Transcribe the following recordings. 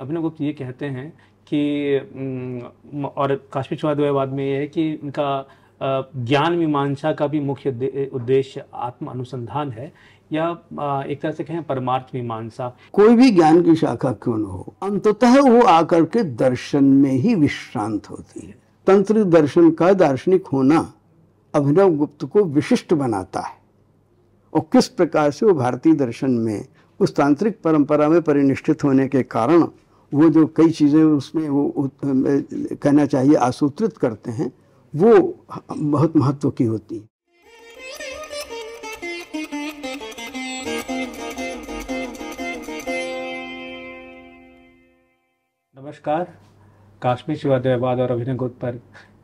अभिनव गुप्त ये कहते हैं कि और काश्मीर बाद में यह है कि इनका ज्ञान मीमांसा का भी मुख्य उद्देश्य आत्म अनुसंधान है या एक तरह से कहें परमार्थ मीमांसा कोई भी ज्ञान की शाखा क्यों न हो अंततः वो आकर के दर्शन में ही विश्रांत होती है तंत्र दर्शन का दार्शनिक होना अभिनव गुप्त को विशिष्ट बनाता है और किस प्रकार से वो भारतीय दर्शन में उस तांत्रिक परंपरा में परिनिष्ठित होने के कारण वो जो कई चीज़ें उसमें वो कहना चाहिए आसूत्रित करते हैं वो बहुत महत्व की होती है नमस्कार काश्मीर शिवादयाबाद और अभिनय गुट पर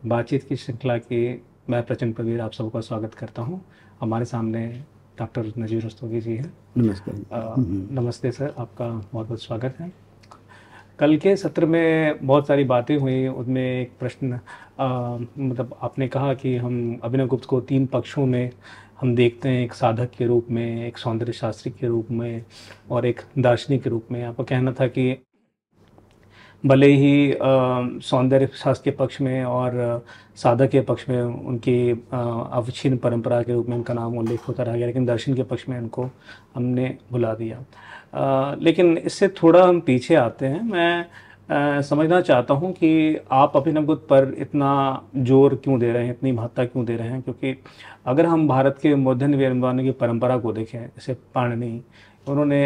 बातचीत की श्रृंखला के मैं प्रचंड प्रवीर आप सबका स्वागत करता हूं हमारे सामने डॉक्टर नजीर रस्तोगी जी हैं नमस्कार हम्म। नमस्ते सर आपका बहुत बहुत स्वागत है कल के सत्र में बहुत सारी बातें हुई उसमें एक प्रश्न मतलब आपने कहा कि हम अभिनव गुप्त को तीन पक्षों में हम देखते हैं एक साधक के रूप में एक सौंदर्य शास्त्री के रूप में और एक दार्शनिक के रूप में आपका कहना था कि भले ही सौंदर्य शास्त्र के पक्ष में और साधक के पक्ष में उनकी अवच्छिन्न परंपरा के रूप में उनका नाम उल्लेख होता रहा गया लेकिन दर्शन के पक्ष में उनको हमने भुला दिया लेकिन इससे थोड़ा हम पीछे आते हैं मैं आ, समझना चाहता हूं कि आप अभिनव गुप्त पर इतना जोर क्यों दे रहे हैं इतनी महत्ता क्यों दे रहे हैं क्योंकि अगर हम भारत के मध्य विरंबानों की परंपरा को देखें जैसे पाणनी उन्होंने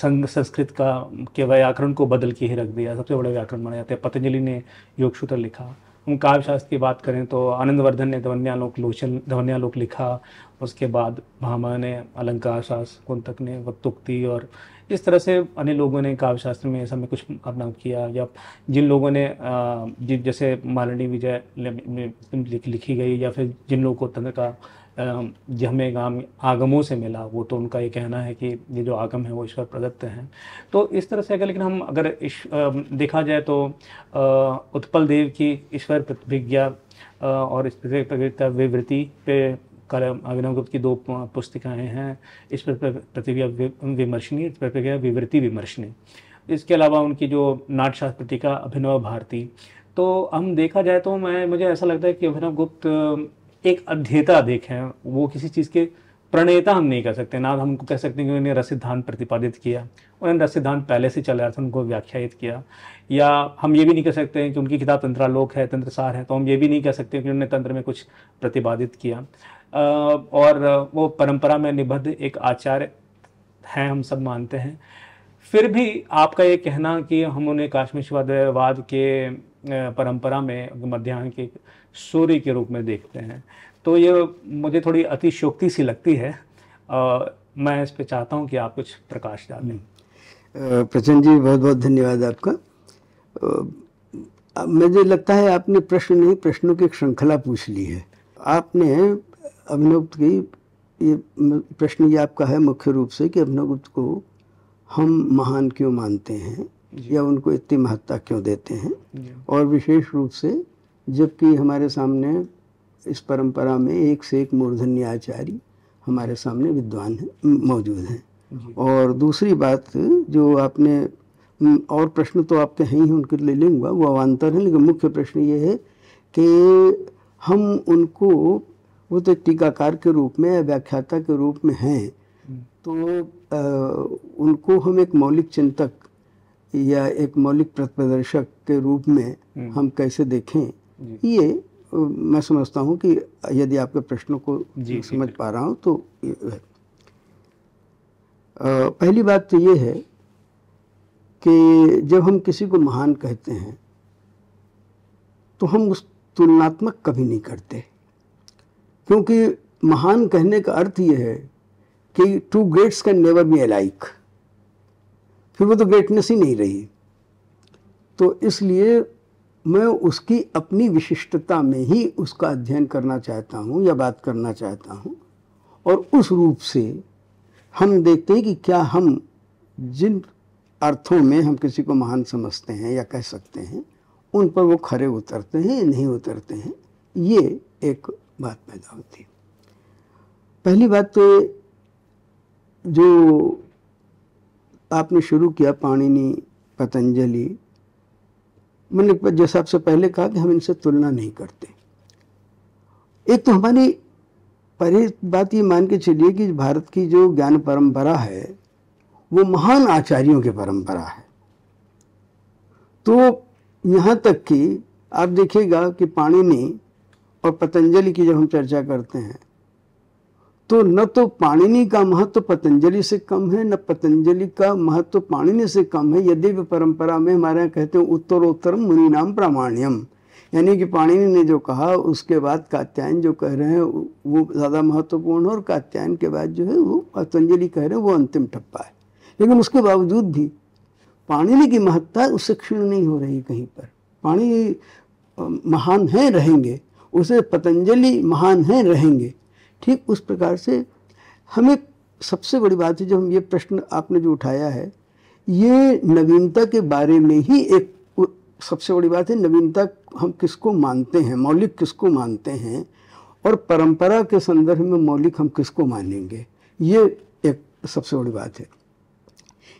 संग संस्कृत का के व्याकरण को बदल के ही रख दिया सबसे बड़े व्याकरण माना जाते हैं पतंजलि ने योग सूत्र लिखा हम काव्य शास्त्र की बात करें तो आनंदवर्धन ने धवन्यालोक लोचन धवन्यालोक लिखा उसके बाद भामा ने अलंकार शास्त्र कुंतक ने वक्तुक्ति और इस तरह से अन्य लोगों ने काव्य शास्त्र में सब में कुछ अपना किया या जिन लोगों ने जिन जैसे मालिनी विजय लिखी गई या फिर जिन लोगों को तंत्र का हमें गाम आगमों से मिला वो तो उनका ये कहना है कि ये जो आगम है वो ईश्वर प्रदत्त हैं तो इस तरह से अगर लेकिन हम अगर देखा जाए तो उत्पल देव की ईश्वर प्रतिज्ञा और इस विवृत्ति पे अभिनवगुप्त की दो पुस्तिकाएं हैं इस पर प्रतिज्ञा विमर्शनी इस प्रतिज्ञा विवृत्ति विमर्शनी इसके अलावा उनकी जो नाटशास्त्र पत्रिका अभिनव भारती तो हम देखा जाए तो मैं मुझे ऐसा लगता है कि अभिनव गुप्त एक अध्येता देखें वो किसी चीज़ के प्रणेता हम नहीं कह सकते ना हम कह सकते हैं कि उन्होंने रस सिद्धांत प्रतिपादित किया उन्होंने रस सिद्धांत पहले से चला था उनको व्याख्यायित किया या हम ये भी नहीं कह सकते हैं कि उनकी किताब तंत्रालोक है तंत्रसार है तो हम ये भी नहीं कह सकते कि उन्होंने तंत्र में कुछ प्रतिपादित किया और वो परंपरा में निबद्ध एक आचार्य हैं हम सब मानते हैं फिर भी आपका ये कहना कि हम उन्हें काश्मीरवादवाद के परंपरा में मध्यान्ह के सूर्य के रूप में देखते हैं तो ये मुझे थोड़ी अतिशोक्ति सी लगती है आ, मैं इस पर चाहता हूँ कि आप कुछ प्रकाश डालें प्रचंड जी बहुत बहुत धन्यवाद आपका आ, मुझे लगता है आपने प्रश्न नहीं प्रश्नों की श्रृंखला पूछ ली है आपने अभिनवगुप्त की ये प्रश्न ये आपका है मुख्य रूप से कि अभिनवगुप्त को हम महान क्यों मानते हैं या उनको इतनी महत्ता क्यों देते हैं और विशेष रूप से जबकि हमारे सामने इस परंपरा में एक से एक मूर्धन्य आचार्य हमारे सामने विद्वान मौजूद हैं और दूसरी बात जो आपने और प्रश्न तो आपके हैं ही उनके ले लूँगा वो अवान्तर है लेकिन मुख्य प्रश्न ये है कि हम उनको वो तो टीकाकार के रूप में या व्याख्याता के रूप में हैं हम्म। तो आ, उनको हम एक मौलिक चिंतक या एक मौलिक प्रदर्शक के रूप में हम्म। हम कैसे देखें ये मैं समझता हूँ कि यदि आपके प्रश्नों को समझ पा रहा हूँ तो आ, पहली बात तो ये है कि जब हम किसी को महान कहते हैं तो हम उस तुलनात्मक कभी नहीं करते क्योंकि महान कहने का अर्थ ये है कि two greats can never be alike फिर वो तो ग्रेटनेस ही नहीं रही तो इसलिए मैं उसकी अपनी विशिष्टता में ही उसका अध्ययन करना चाहता हूँ या बात करना चाहता हूँ और उस रूप से हम देखते हैं कि क्या हम जिन अर्थों में हम किसी को महान समझते हैं या कह सकते हैं उन पर वो खरे उतरते हैं या नहीं उतरते हैं ये एक बात पैदा होती है पहली बात तो जो आपने शुरू किया पाणिनि पतंजलि मैंने जैसा आपसे पहले कहा कि हम इनसे तुलना नहीं करते एक तो हमारी पहले बात ये मान के चलिए कि भारत की जो ज्ञान परंपरा है वो महान आचार्यों की परंपरा है तो यहाँ तक कि आप देखिएगा कि पाणिनि और पतंजलि की जब हम चर्चा करते हैं तो न तो पाणिनि का महत्व पतंजलि से कम है न पतंजलि का महत्व पाणिनि से कम है यदि भी परंपरा में हमारे यहाँ कहते हैं उत्तरोत्तर नाम प्रामाण्यम यानी कि पाणिनि ने जो कहा उसके बाद कात्यायन जो कह रहे हैं वो ज़्यादा महत्वपूर्ण है और कात्यायन के बाद जो है वो पतंजलि कह रहे हैं वो अंतिम ठप्पा है लेकिन उसके बावजूद भी पाणिनि की महत्ता उससे क्षीण नहीं हो रही कहीं पर पाणिनि महान हैं रहेंगे उसे पतंजलि महान हैं रहेंगे ठीक उस प्रकार से हमें सबसे बड़ी बात है जो हम ये प्रश्न आपने जो उठाया है ये नवीनता के बारे में ही एक सबसे बड़ी बात है नवीनता हम किसको मानते हैं मौलिक किसको मानते हैं और परंपरा के संदर्भ में मौलिक हम किसको मानेंगे ये एक सबसे बड़ी बात है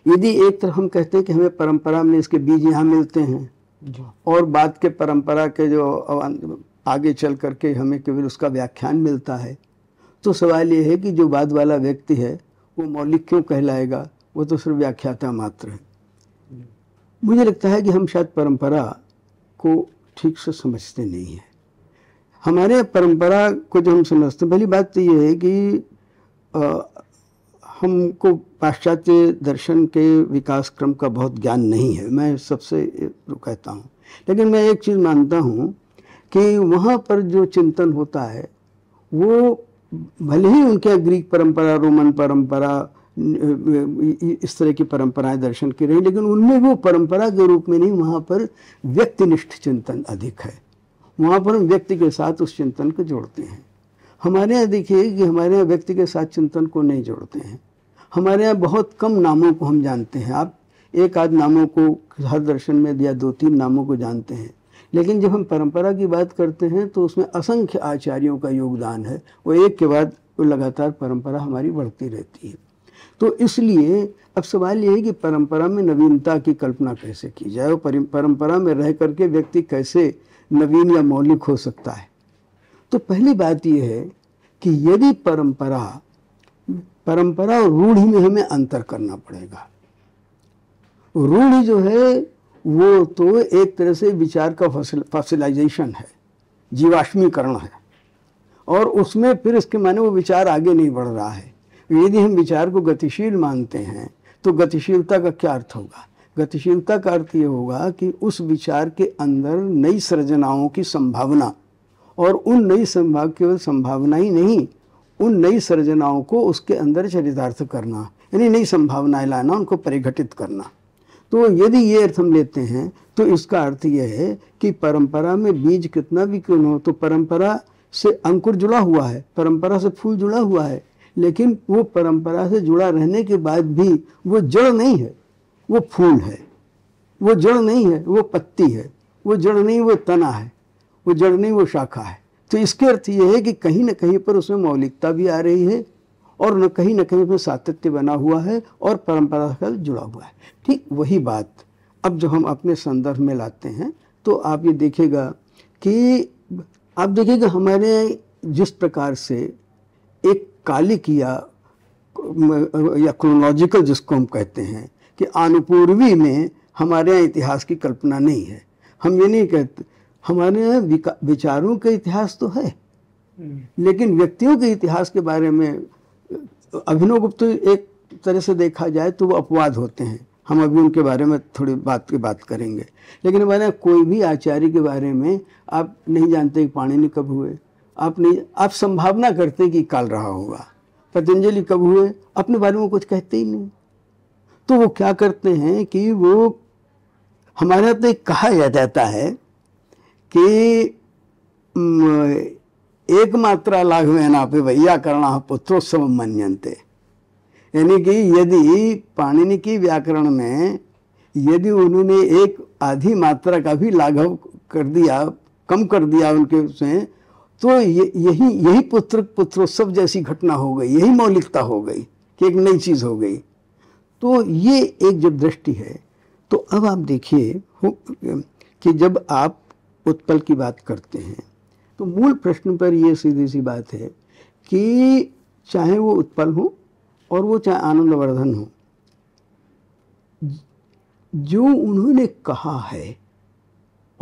यदि एक तरफ हम कहते हैं कि हमें परंपरा में इसके बीज यहाँ मिलते हैं और बाद के परंपरा के जो आगे चल करके हमें केवल उसका व्याख्यान मिलता है तो सवाल ये है कि जो बाद वाला व्यक्ति है वो मौलिक क्यों कहलाएगा वो तो सिर्फ व्याख्याता मात्र है मुझे लगता है कि हम शायद परंपरा को ठीक से समझते नहीं हैं हमारे परंपरा को जो हम समझते पहली बात तो ये है कि आ, हमको पाश्चात्य दर्शन के विकास क्रम का बहुत ज्ञान नहीं है मैं सबसे तो कहता हूँ लेकिन मैं एक चीज़ मानता हूँ कि वहाँ पर जो चिंतन होता है वो भले ही उनके ग्रीक परंपरा रोमन परंपरा इस तरह की परंपराएं दर्शन की रही लेकिन उनमें वो परंपरा के रूप में नहीं वहाँ पर व्यक्तिनिष्ठ चिंतन अधिक है वहाँ पर हम व्यक्ति के साथ उस चिंतन को जोड़ते हैं हमारे यहाँ देखिए कि हमारे यहाँ व्यक्ति के साथ चिंतन को नहीं जोड़ते हैं हमारे यहाँ बहुत कम नामों को हम जानते हैं आप एक आध नामों को हर दर्शन में दिया दो तीन नामों को जानते हैं लेकिन जब हम परंपरा की बात करते हैं तो उसमें असंख्य आचार्यों का योगदान है वो एक के बाद लगातार परंपरा हमारी बढ़ती रहती है तो इसलिए अब सवाल ये है कि परंपरा में नवीनता की कल्पना कैसे की जाए और परंपरा में रह करके व्यक्ति कैसे नवीन या मौलिक हो सकता है तो पहली बात यह है कि यदि परंपरा परंपरा और रूढ़ी में हमें अंतर करना पड़ेगा रूढ़ जो है वो तो एक तरह से विचार का फॉसिलाइजेशन है जीवाश्मीकरण है और उसमें फिर इसके माने वो विचार आगे नहीं बढ़ रहा है यदि हम विचार को गतिशील मानते हैं तो गतिशीलता का क्या अर्थ होगा गतिशीलता का अर्थ ये होगा कि उस विचार के अंदर नई सृजनाओं की संभावना और उन नई संभाव केवल संभावना ही नहीं उन नई सृजनाओं को उसके अंदर चरितार्थ करना यानी नई संभावनाएं लाना उनको परिघटित करना तो यदि ये अर्थ हम लेते हैं तो इसका अर्थ यह है कि परंपरा में बीज कितना भी क्यों हो तो परंपरा से अंकुर जुड़ा हुआ है परंपरा से फूल जुड़ा हुआ है लेकिन वो परंपरा से जुड़ा रहने के बाद भी वो जड़ नहीं है वो फूल है वो जड़ नहीं है वो पत्ती है वो जड़ नहीं वो तना है वो जड़ नहीं वो शाखा है तो इसके अर्थ ये है कि कहीं ना कहीं पर उसमें मौलिकता भी आ रही है और न कहीं न कहीं उसमें सातत्य बना हुआ है और परंपरा का जुड़ा हुआ है ठीक वही बात अब जब हम अपने संदर्भ में लाते हैं तो आप ये देखेगा कि आप देखिएगा हमारे जिस प्रकार से एक कालिक या या क्रोनोलॉजिकल जिसको हम कहते हैं कि अनुपूर्वी में हमारे यहाँ इतिहास की कल्पना नहीं है हम ये नहीं कहते हमारे यहाँ विचारों का इतिहास तो है हम्म। लेकिन व्यक्तियों के इतिहास के बारे में अभिनव गुप्त एक तरह से देखा जाए तो वो अपवाद होते हैं हम अभी उनके बारे में थोड़ी बात की बात करेंगे लेकिन हमारे कोई भी आचार्य के बारे में आप नहीं जानते कि ने कब हुए आप नहीं आप संभावना करते कि काल रहा होगा पतंजलि कब हुए अपने बारे में कुछ कहते ही नहीं तो वो क्या करते हैं कि वो हमारे यहाँ तो कहा जाता है कि एकमात्र लाघवेनापि वैयाकरण पुत्रोत्सव मन्यन्ते यानी कि यदि पाणिनि की व्याकरण में यदि उन्होंने एक आधी मात्रा का भी लाघव कर दिया कम कर दिया उनके से तो यही यही पुत्र पुत्रोत्सव जैसी घटना हो गई यही मौलिकता हो गई कि एक नई चीज़ हो गई तो ये एक जब दृष्टि है तो अब आप देखिए कि जब आप उत्पल की बात करते हैं तो मूल प्रश्न पर ये सीधी सी बात है कि चाहे वो उत्पल हो और वो चाहे आनंदवर्धन हो जो उन्होंने कहा है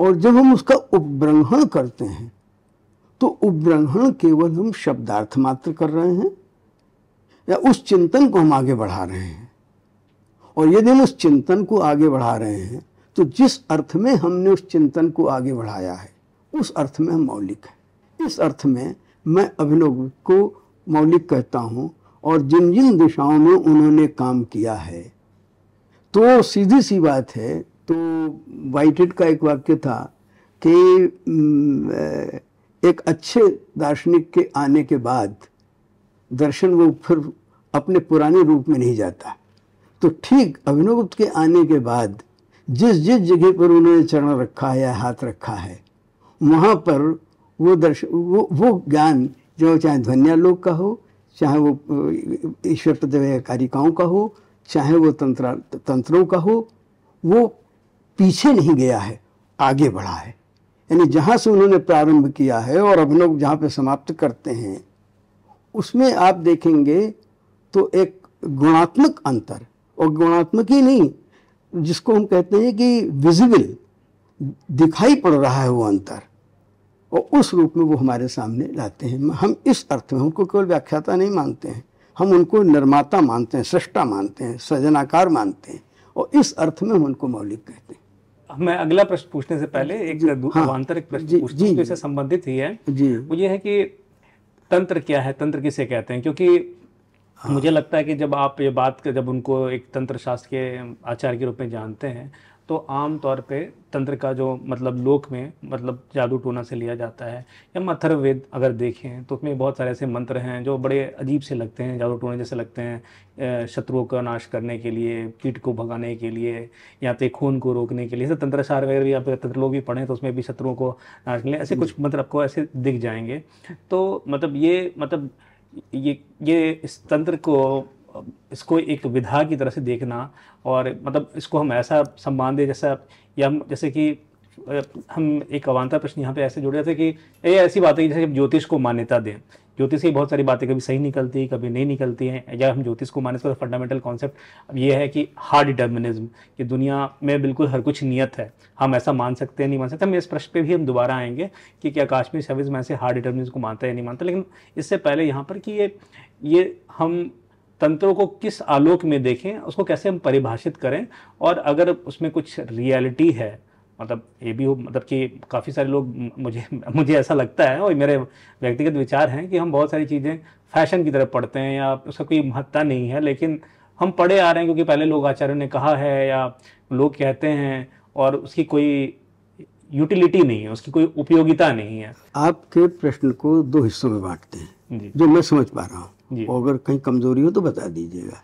और जब हम उसका उपब्रहण करते हैं तो उपब्रहण केवल हम शब्दार्थ मात्र कर रहे हैं या उस चिंतन को हम आगे बढ़ा रहे हैं और यदि हम उस चिंतन को आगे बढ़ा रहे हैं तो जिस अर्थ में हमने उस चिंतन को आगे बढ़ाया है उस अर्थ में मौलिक है इस अर्थ में मैं अभिनव को मौलिक कहता हूँ और जिन जिन दिशाओं में उन्होंने काम किया है तो सीधी सी बात है तो वाइटेड का एक वाक्य था कि एक अच्छे दार्शनिक के आने के बाद दर्शन वो फिर अपने पुराने रूप में नहीं जाता तो ठीक अभिनवगुप्त के आने के बाद जिस जिस जगह पर उन्होंने चरण रखा है या हाथ रखा है वहाँ पर वो दर्श वो वो ज्ञान जो चाहे ध्वन्यालोक का हो चाहे वो ईश्वर प्रतिकारिकाओं का हो चाहे वो तंत्र तंत्रों का हो वो पीछे नहीं गया है आगे बढ़ा है यानी जहाँ से उन्होंने प्रारंभ किया है और अब लोग जहाँ पे समाप्त करते हैं उसमें आप देखेंगे तो एक गुणात्मक अंतर और गुणात्मक ही नहीं जिसको हम कहते हैं कि विजिबल दिखाई पड़ रहा है वो अंतर और उस रूप में वो हमारे सामने लाते हैं हम इस अर्थ में उनको केवल व्याख्याता नहीं मानते हैं हम उनको निर्माता मानते हैं सृष्टा मानते हैं सृजनाकार मानते हैं और इस अर्थ में हम उनको मौलिक कहते हैं मैं अगला प्रश्न पूछने से पहले एक हाँ। आंतरिक प्रश्न से संबंधित ही है वो ये है कि तंत्र क्या है तंत्र किसे कहते हैं क्योंकि हाँ। मुझे लगता है कि जब आप ये बात कर, जब उनको एक तंत्र शास्त्र के आचार्य के रूप में जानते हैं तो आम तौर पे तंत्र का जो मतलब लोक में मतलब जादू टोना से लिया जाता है या मथर वेद अगर देखें तो उसमें बहुत सारे ऐसे मंत्र हैं जो बड़े अजीब से लगते हैं जादू टोने जैसे लगते हैं शत्रुओं का नाश करने के लिए कीट को भगाने के लिए या तो खून को रोकने के लिए जैसे तंत्रशार वगैरह भी आप तंत्र लोग भी पढ़ें तो उसमें भी शत्रुओं को नाश करें ऐसे कुछ मंत्र आपको ऐसे दिख जाएंगे तो मतलब ये मतलब ये ये इस तंत्र को इसको एक विधा की तरह से देखना और मतलब इसको हम ऐसा सम्मान दें जैसा या हम जैसे कि हम एक अवानता प्रश्न यहाँ पे ऐसे जुड़ थे कि ये ऐसी बात है जैसे हम ज्योतिष को मान्यता दें ज्योतिष की बहुत सारी बातें कभी सही निकलती कभी नहीं निकलती हैं या हम ज्योतिष को माने तो फंडामेंटल कॉन्सेप्ट ये है कि हार्ड डिटर्मिनिज्म कि दुनिया में बिल्कुल हर कुछ नियत है हम ऐसा मान सकते हैं नहीं मान सकते हम इस प्रश्न पे भी हम दोबारा आएंगे कि क्या काश्मीर सर्विस में ऐसे हार्ड डिटर्मिनिज्म को मानता है या नहीं मानता लेकिन इससे पहले यहाँ पर कि ये ये हम तंत्रों को किस आलोक में देखें उसको कैसे हम परिभाषित करें और अगर उसमें कुछ रियलिटी है मतलब ये भी हो मतलब कि काफ़ी सारे लोग मुझे मुझे ऐसा लगता है और मेरे व्यक्तिगत विचार हैं कि हम बहुत सारी चीज़ें फैशन की तरफ पढ़ते हैं या उसका कोई महत्ता नहीं है लेकिन हम पढ़े आ रहे हैं क्योंकि पहले लोग आचार्यों ने कहा है या लोग कहते हैं और उसकी कोई यूटिलिटी नहीं है उसकी कोई उपयोगिता नहीं है आपके प्रश्न को दो हिस्सों में बांटते हैं जो मैं समझ पा रहा हूँ और अगर कहीं कमजोरी हो तो बता दीजिएगा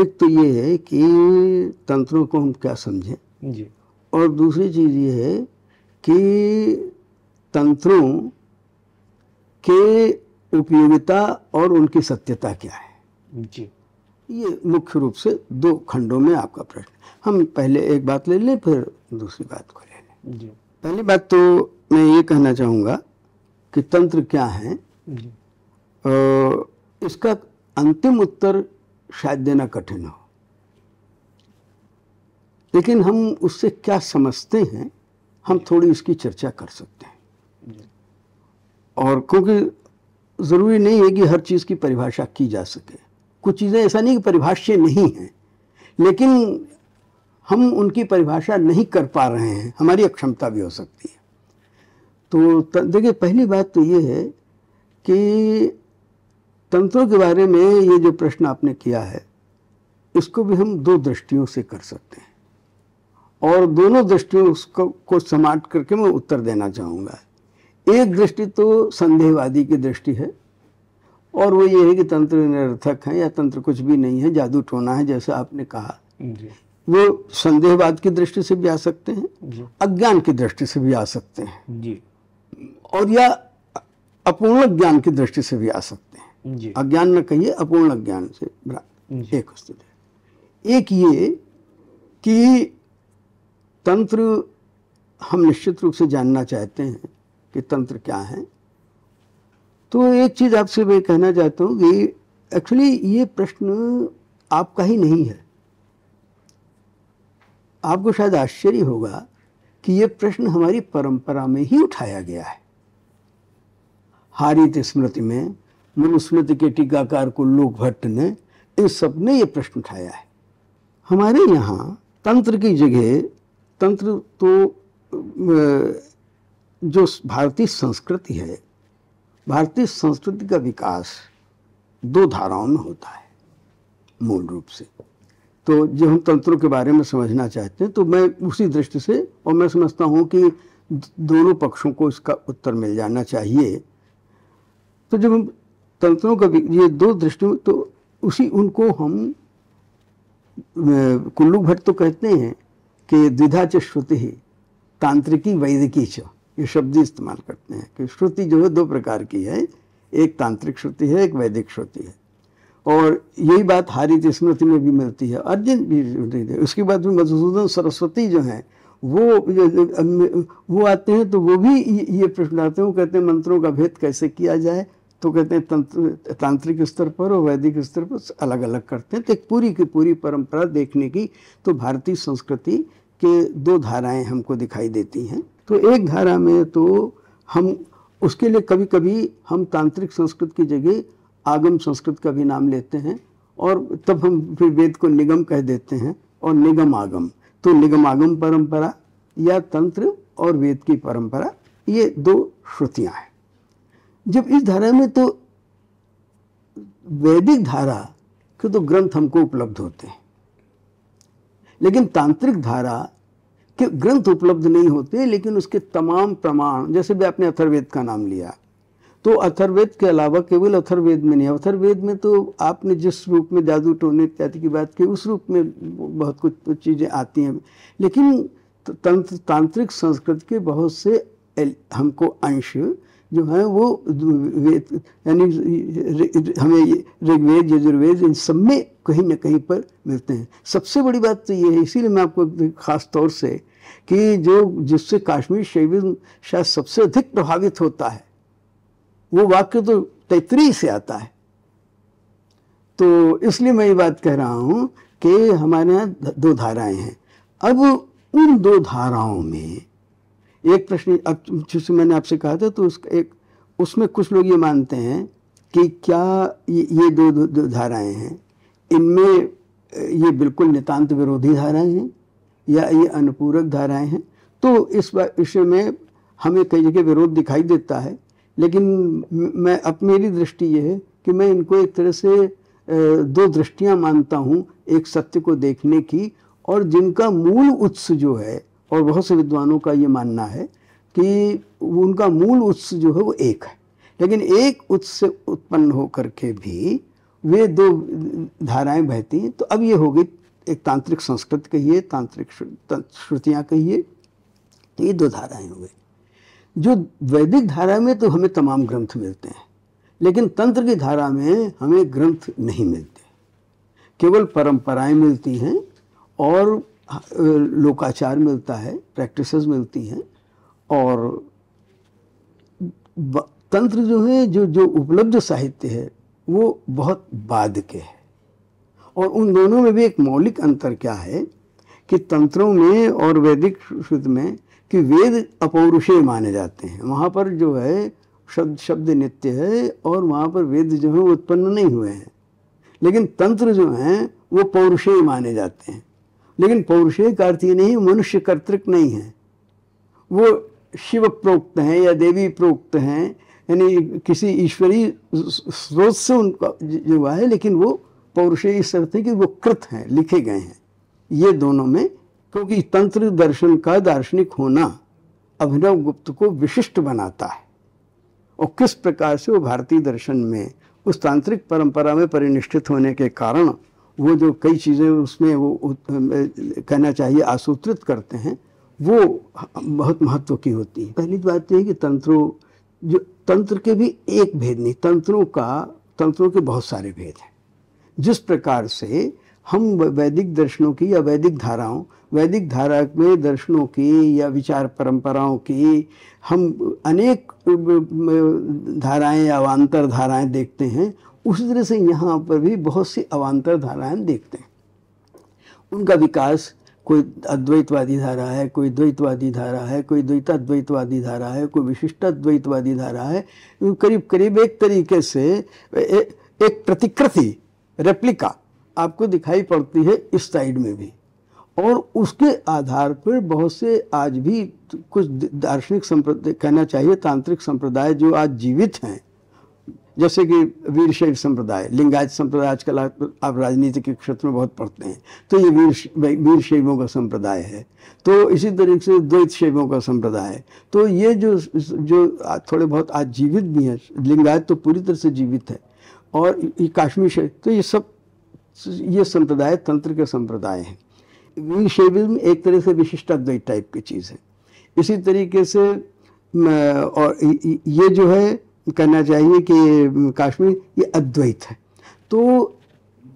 एक तो ये है कि तंत्रों को हम क्या समझें और दूसरी चीज़ ये है कि तंत्रों के उपयोगिता और उनकी सत्यता क्या है जी ये मुख्य रूप से दो खंडों में आपका प्रश्न हम पहले एक बात ले लें फिर दूसरी बात को ले लें पहली बात तो मैं ये कहना चाहूँगा कि तंत्र क्या है जी। इसका अंतिम उत्तर शायद देना कठिन हो लेकिन हम उससे क्या समझते हैं हम थोड़ी उसकी चर्चा कर सकते हैं और क्योंकि ज़रूरी नहीं है कि हर चीज़ की परिभाषा की जा सके कुछ चीज़ें ऐसा नहीं कि परिभाष्य नहीं हैं लेकिन हम उनकी परिभाषा नहीं कर पा रहे हैं हमारी अक्षमता भी हो सकती है तो देखिए पहली बात तो ये है कि तंत्रों के बारे में ये जो प्रश्न आपने किया है इसको भी हम दो दृष्टियों से कर सकते हैं और दोनों दृष्टियों उसको को समाट करके मैं उत्तर देना चाहूँगा एक दृष्टि तो संदेहवादी की दृष्टि है और वो ये है कि तंत्र निरर्थक है या तंत्र कुछ भी नहीं है जादू टोना है जैसे आपने कहा वो संदेहवाद की दृष्टि से भी आ सकते हैं अज्ञान की दृष्टि से भी आ सकते हैं जी और या अपूर्ण ज्ञान की दृष्टि से भी आ सकते अज्ञान न कहिए अपूर्ण अज्ञान से एक स्थित है एक ये कि तंत्र हम निश्चित रूप से जानना चाहते हैं कि तंत्र क्या है तो एक चीज़ आपसे मैं कहना चाहता हूँ कि एक्चुअली ये प्रश्न आपका ही नहीं है आपको शायद आश्चर्य होगा कि ये प्रश्न हमारी परंपरा में ही उठाया गया है हारित स्मृति में मनुस्मृति के टीकाकार कुल्लूक भट्ट ने इन सब ने ये प्रश्न उठाया है हमारे यहाँ तंत्र की जगह तंत्र तो जो भारतीय संस्कृति है भारतीय संस्कृति का विकास दो धाराओं में होता है मूल रूप से तो जब हम तंत्रों के बारे में समझना चाहते हैं तो मैं उसी दृष्टि से और मैं समझता हूँ कि दोनों पक्षों को इसका उत्तर मिल जाना चाहिए तो जब हम तंत्रों का ये दो दृष्टियों तो उसी उनको हम कुल्लू भट्ट तो कहते हैं कि द्विधा च श्रुति ही तांत्रिकी वैदिकी च ये शब्द इस्तेमाल करते हैं कि श्रुति जो है दो प्रकार की है एक तांत्रिक श्रुति है एक वैदिक श्रुति है और यही बात हारित स्मृति में भी मिलती है अर्जुन भी उसके बाद में मधुसूदन सरस्वती जो हैं वो वो आते हैं तो वो भी ये प्रश्न आते हैं वो कहते हैं मंत्रों का भेद कैसे किया जाए तो कहते हैं तंत्र तांत्रिक स्तर पर और वैदिक स्तर पर अलग अलग करते हैं तो एक पूरी की पूरी परंपरा देखने की तो भारतीय संस्कृति के दो धाराएं हमको दिखाई देती हैं तो एक धारा में तो हम उसके लिए कभी कभी हम तांत्रिक संस्कृत की जगह आगम संस्कृत का भी नाम लेते हैं और तब हम फिर वेद को निगम कह देते हैं और निगम आगम तो निगम आगम परंपरा या तंत्र और वेद की परंपरा ये दो श्रुतियाँ हैं जब इस धारा में तो वैदिक धारा के तो ग्रंथ हमको उपलब्ध होते हैं लेकिन तांत्रिक धारा के ग्रंथ उपलब्ध नहीं होते लेकिन उसके तमाम प्रमाण जैसे भी आपने अथर्वेद का नाम लिया तो अथर्वेद के अलावा केवल अथर्वेद में नहीं अथर्वेद में तो आपने जिस रूप में जादू टोने इत्यादि की बात की उस रूप में बहुत कुछ तो चीज़ें आती हैं लेकिन तंत्र तांत्रिक संस्कृत के बहुत से हमको अंश जो है वो यानी हमें ऋग्वेद यजुर्वेद इन सब में कहीं ना कहीं पर मिलते हैं सबसे बड़ी बात तो ये है इसीलिए मैं आपको ख़ास तौर से कि जो जिससे काश्मीर शैविज्म शायद सबसे अधिक प्रभावित होता है वो वाक्य तो तैतरी से आता है तो इसलिए मैं ये बात कह रहा हूँ कि हमारे यहाँ दो धाराएं हैं अब उन दो धाराओं में एक प्रश्न अब जिससे मैंने आपसे कहा था तो उस एक उसमें कुछ लोग ये मानते हैं कि क्या ये दो, दो, दो धाराएं हैं इनमें ये बिल्कुल नितांत विरोधी धाराएं हैं या ये अनुपूरक धाराएं हैं तो इस विषय में हमें कई जगह विरोध दिखाई देता है लेकिन मैं अब मेरी दृष्टि ये है कि मैं इनको एक तरह से दो दृष्टियां मानता हूँ एक सत्य को देखने की और जिनका मूल उत्स जो है और बहुत से विद्वानों का ये मानना है कि उनका मूल उत्स जो है वो एक है लेकिन एक उत्स से उत्पन्न हो करके भी वे दो धाराएं बहती हैं तो अब ये होगी एक तांत्रिक संस्कृत कहिए तांत्रिक श्रुतियाँ कहिए तो ये दो धाराएं हो गई जो वैदिक धारा में तो हमें तमाम ग्रंथ मिलते हैं लेकिन तंत्र की धारा में हमें ग्रंथ नहीं मिलते केवल परंपराएं मिलती हैं और हाँ, लोकाचार मिलता है प्रैक्टिस मिलती हैं और तंत्र जो है जो जो उपलब्ध साहित्य है वो बहुत बाद के है और उन दोनों में भी एक मौलिक अंतर क्या है कि तंत्रों में और वैदिक शुद्ध में कि वेद अपौरुषेय माने जाते हैं वहाँ पर जो है शब्द शब्द नित्य है और वहाँ पर वेद जो है उत्पन्न नहीं हुए हैं लेकिन तंत्र जो हैं वो पौरुषेय माने जाते हैं लेकिन अर्थ कार्य नहीं मनुष्य कर्तृक नहीं है वो शिव प्रोक्त हैं या देवी प्रोक्त हैं यानी किसी ईश्वरीय स्रोत से उनका हुआ है लेकिन वो पौरुष इस अर्थ है कि वो कृत हैं लिखे गए हैं ये दोनों में क्योंकि तंत्र दर्शन का दार्शनिक होना अभिनव गुप्त को विशिष्ट बनाता है और किस प्रकार से वो भारतीय दर्शन में उस तांत्रिक परंपरा में परिनिष्ठित होने के कारण वो जो कई चीज़ें उसमें वो कहना चाहिए आसूत्रित करते हैं वो बहुत महत्व की होती है पहली बात यह है कि तंत्रों जो तंत्र के भी एक भेद नहीं तंत्रों का तंत्रों के बहुत सारे भेद हैं जिस प्रकार से हम वैदिक दर्शनों की या वैदिक धाराओं वैदिक धारा में दर्शनों की या विचार परंपराओं की हम अनेक धाराएं या अवान्तर धाराएं देखते हैं उसी तरह से यहाँ पर भी बहुत सी अवान्तर धाराएं हम देखते हैं उनका विकास कोई अद्वैतवादी धारा है कोई द्वैतवादी धारा है कोई द्वैताद्वैतवादी धारा है कोई विशिष्टाद्वैतवादी धारा है करीब करीब एक तरीके से ए, एक प्रतिकृति रेप्लिका आपको दिखाई पड़ती है इस साइड में भी और उसके आधार पर बहुत से आज भी कुछ दार्शनिक संप्रदाय कहना चाहिए तांत्रिक संप्रदाय जो आज जीवित हैं जैसे कि वीरशैव संप्रदाय लिंगायत संप्रदाय आजकल आप राजनीति के क्षेत्र में बहुत पढ़ते हैं तो ये वीर वीर शैवों का संप्रदाय है तो इसी तरीके से द्वैत शैवों का संप्रदाय है तो ये जो जो थोड़े बहुत आज जीवित भी हैं लिंगायत तो पूरी तरह से जीवित है और ये काश्मीर शैव तो ये सब ये संप्रदाय तंत्र के संप्रदाय हैं वीर शैविज्म एक तरह से द्वैत टाइप की चीज़ है इसी तरीके से और ये जो है करना चाहिए कि काश्मीर ये अद्वैत है तो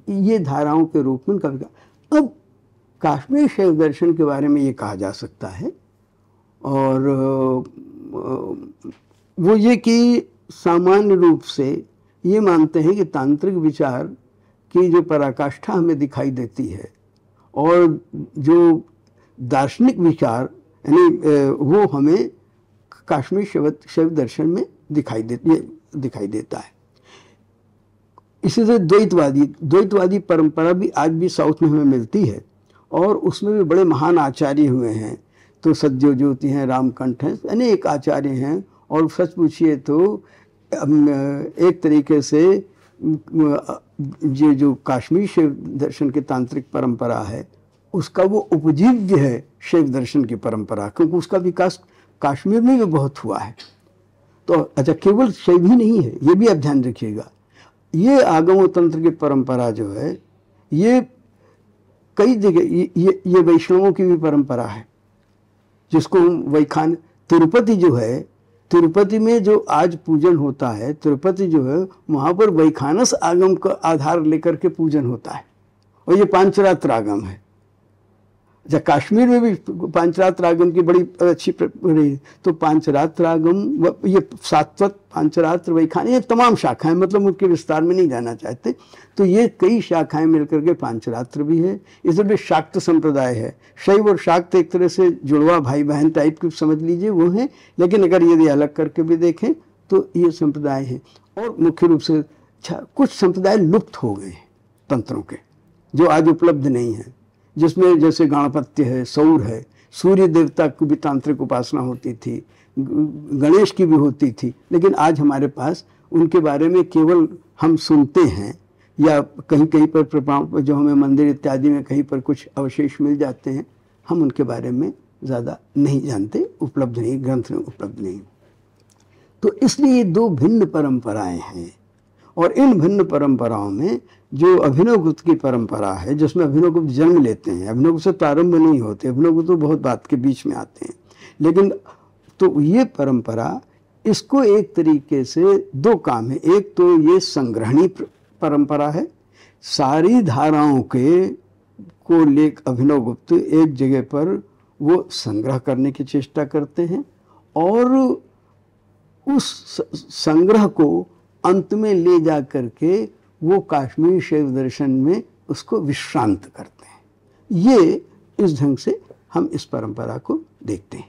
ये धाराओं के रूप में कभी अब काश्मीर शैव दर्शन के बारे में ये कहा जा सकता है और वो ये कि सामान्य रूप से ये मानते हैं कि तांत्रिक विचार की जो पराकाष्ठा हमें दिखाई देती है और जो दार्शनिक विचार यानी वो हमें काश्मीर शैव दर्शन में दिखाई देती दिखाई देता है इसी से द्वैतवादी द्वैतवादी परंपरा भी आज भी साउथ में हमें मिलती है और उसमें भी बड़े महान आचार्य हुए हैं तो सद्यो ज्योति हैं रामकंठ हैं अनेक आचार्य हैं और सच पूछिए तो एक तरीके से ये जो काश्मीर शिव दर्शन की तांत्रिक परंपरा है उसका वो उपजीव्य है शैव दर्शन की परंपरा क्योंकि उसका विकास काश्मीर में भी बहुत हुआ है तो अच्छा केवल शैव ही नहीं है ये भी आप ध्यान रखिएगा ये आगमो तंत्र की परंपरा जो है ये कई जगह ये ये वैष्णवों की भी परंपरा है जिसको हम वैखान तिरुपति जो है तिरुपति में जो आज पूजन होता है तिरुपति जो है वहाँ पर वैखानस आगम का आधार लेकर के पूजन होता है और ये पांचरात्र आगम है अच्छा कश्मीर में भी पांचरात रागम की बड़ी अच्छी रही तो पांचरात रागम ये सात्वत वही वैखानी ये तमाम शाखाएं मतलब उनके विस्तार में नहीं जाना चाहते तो ये कई शाखाएं मिलकर के पांचरात्र भी है इधर भी शाक्त संप्रदाय है शैव और शाक्त एक तरह से जुड़वा भाई बहन टाइप की समझ लीजिए वो हैं लेकिन अगर यदि अलग करके भी देखें तो ये संप्रदाय है और मुख्य रूप से अच्छा कुछ संप्रदाय लुप्त हो गए हैं तंत्रों के जो आज उपलब्ध नहीं हैं जिसमें जैसे गणपत्य है सौर है सूर्य देवता की भी तांत्रिक उपासना होती थी गणेश की भी होती थी लेकिन आज हमारे पास उनके बारे में केवल हम सुनते हैं या कहीं कहीं पर प्रमाण जो हमें मंदिर इत्यादि में कहीं पर कुछ अवशेष मिल जाते हैं हम उनके बारे में ज़्यादा नहीं जानते उपलब्ध नहीं ग्रंथ में उपलब्ध नहीं तो इसलिए ये दो भिन्न परंपराएं हैं और इन भिन्न परंपराओं में जो अभिनवगुप्त की परंपरा है जिसमें अभिनवगुप्त जन्म लेते हैं अभिनवगुप्त से प्रारंभ नहीं होते अभिनवगुप्त तो बहुत बात के बीच में आते हैं लेकिन तो ये परंपरा इसको एक तरीके से दो काम है एक तो ये संग्रहणी परंपरा है सारी धाराओं के को लेख अभिनवगुप्त एक जगह पर वो संग्रह करने की चेष्टा करते हैं और उस संग्रह को अंत में ले जा करके वो काश्मीरी शैव दर्शन में उसको विश्रांत करते हैं ये इस ढंग से हम इस परंपरा को देखते हैं